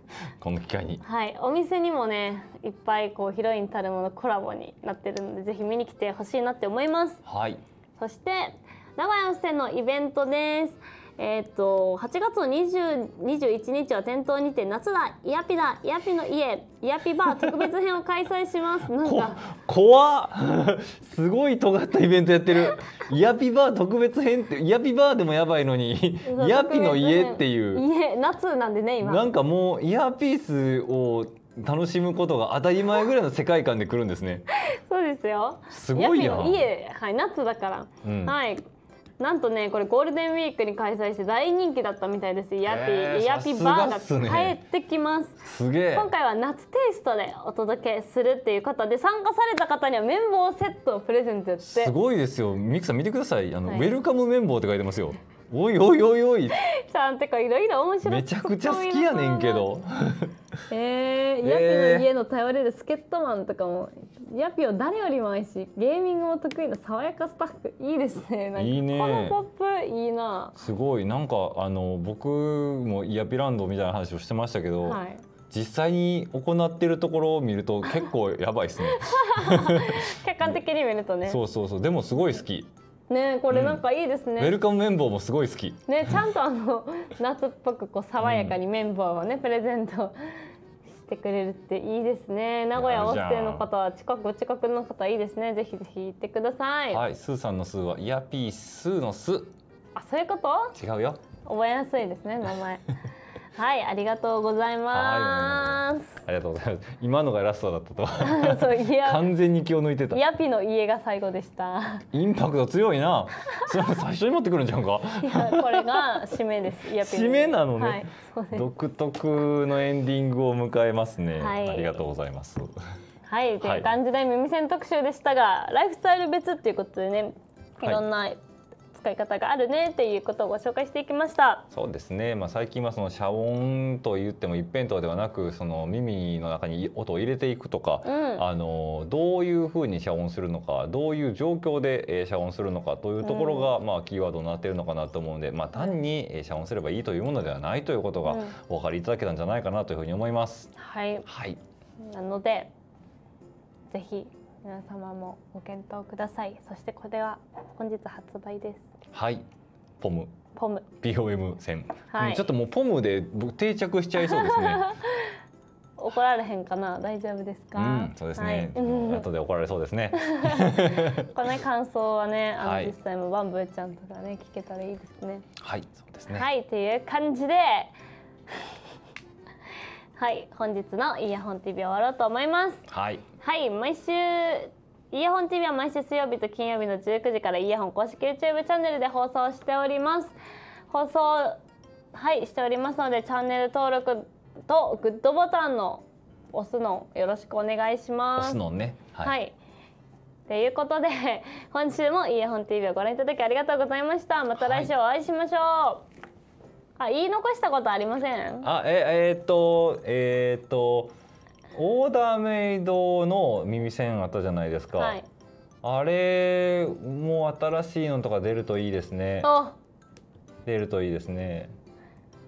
Speaker 1: この機会にはいお店にもねいっぱいこうヒロインたるものコラボになってるのでぜひ見に来てほしいなって思いますはいそして名古屋の線のイベントですえー、っと8月の21日は店頭にて夏だイヤピだイヤピの家イヤピバー特別編を開催しますなんか
Speaker 2: 怖 すごい尖ったイベントやってるイヤピバー特別編ってイヤピバーでもやばいのにイヤピの家っていう
Speaker 1: 家夏なんでね今なんか
Speaker 2: もうイヤーピースを楽しむことが当たり前ぐらいの世界観で来るんですね。
Speaker 1: そうですよ。すごいな。家、はい、夏だから、うん、はい、なんとねこれゴールデンウィークに開催して大人気だったみたいですヤピえー、ヤピバーが帰ってきますすげえ今回は夏テイストでお届けするっていうことで参加された方には綿棒セットをプレゼントってすご
Speaker 2: いですよミクさん見てくださいあの、はい、ウェルカム綿棒って書いてますよおいおいおいおい
Speaker 1: さんてかいろいろ面白い
Speaker 2: めちゃくちゃ好きやねんけど
Speaker 1: えー、ヤピの家の頼れる助っ人マンとかもヤピを誰よりも愛しゲーミングも得意な爽やかスタッフいいですねなんかいいねこのポップいいな
Speaker 2: すごいなんかあの僕もヤピランドみたいな話をしてましたけど、はい、実際に行っているところを見ると結構やばいですね
Speaker 1: 客観的に見るとね そ
Speaker 2: うそうそうでもすごい好き
Speaker 1: ねこれなんかいいですね、うん、ウェルカム
Speaker 2: 綿棒もすごい好き
Speaker 1: ねちゃんとあの 夏っぽくこう爽やかに綿棒をね、プレゼントしてくれるっていいですね名古屋オステの方は近く近くの方いいですねぜひぜひ行ってくださいは
Speaker 2: いスーさんのスーはイヤピースーのス
Speaker 1: あそういうこと違うよ覚えやすいですね名前 はい、ありがとうございます。
Speaker 2: ありがとうございます。今のがラストだったと
Speaker 1: そういや完
Speaker 2: 全に気を抜いてた。ヤ
Speaker 1: ピの家が最後でした。
Speaker 2: インパクト強いな。それ最初に持ってくるんじゃんか。
Speaker 1: いやこれが締めです。ヤピ締めなのね、はい、
Speaker 2: 独特のエンディングを迎えますね。はい、ありがとうございます。
Speaker 1: はい、という感じで耳栓特集でしたが、ライフスタイル別っていうことでね、いろんな使い方があるねっていうことをご紹介していきました
Speaker 2: そうですね、まあ、最近はその遮音と言っても一辺倒ではなくその耳の中に音を入れていくとか、うん、あのどういうふうに遮音するのかどういう状況で遮音するのかというところが、まあ、キーワードになっているのかなと思うので、まあ、単に遮音すればいいというものではないということがお分かりいただけたんじゃないかなというふうに思います。うん、
Speaker 1: はい、はい、なのでぜひ皆様もご検討くださいそしてこれは本日発売で
Speaker 2: すはいポムポム POM 戦。はい、ちょっともうポムで僕定着しちゃいそうですね
Speaker 1: 怒られへんかな大丈夫ですか、うん、そうですね、はい、後で
Speaker 2: 怒られそうですね こ
Speaker 1: の、ね、感想はねあの、実際もバンブーちゃんとかね聞けたらいいですね
Speaker 2: はいそうですねは
Speaker 1: いという感じではい本日のイヤホン TV 終わろうと思いますはい、はい、毎週イヤホン TV は毎週水曜日と金曜日の19時からイヤホン公式 YouTube チャンネルで放送しております放送はいしておりますのでチャンネル登録とグッドボタンの押すのよろしくお願いします。押すね、はい、はい。ということで 今週もイヤホン TV をご覧いただきありがとうございました。また来週お会いしましょう。はい、あ言い残したことありません。
Speaker 2: あええっとえっと。えーっとオーダーメイドの耳栓あったじゃないですか、はい、あれもう新しいのとか出るといいですね出るといいですね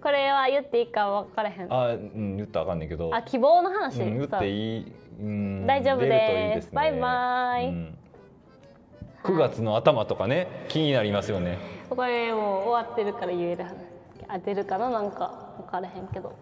Speaker 1: これは言っていいか分からへん
Speaker 2: あ、うん、言ったらあかんねんけどあ
Speaker 1: 希望の話、うん、言って
Speaker 2: いい、うん、大丈夫です、ね、バ
Speaker 1: イバイ、うん、
Speaker 2: 9月の頭とかね気になりますよね
Speaker 1: これもう終わってるから言える話あ出るかななんか分からへんけど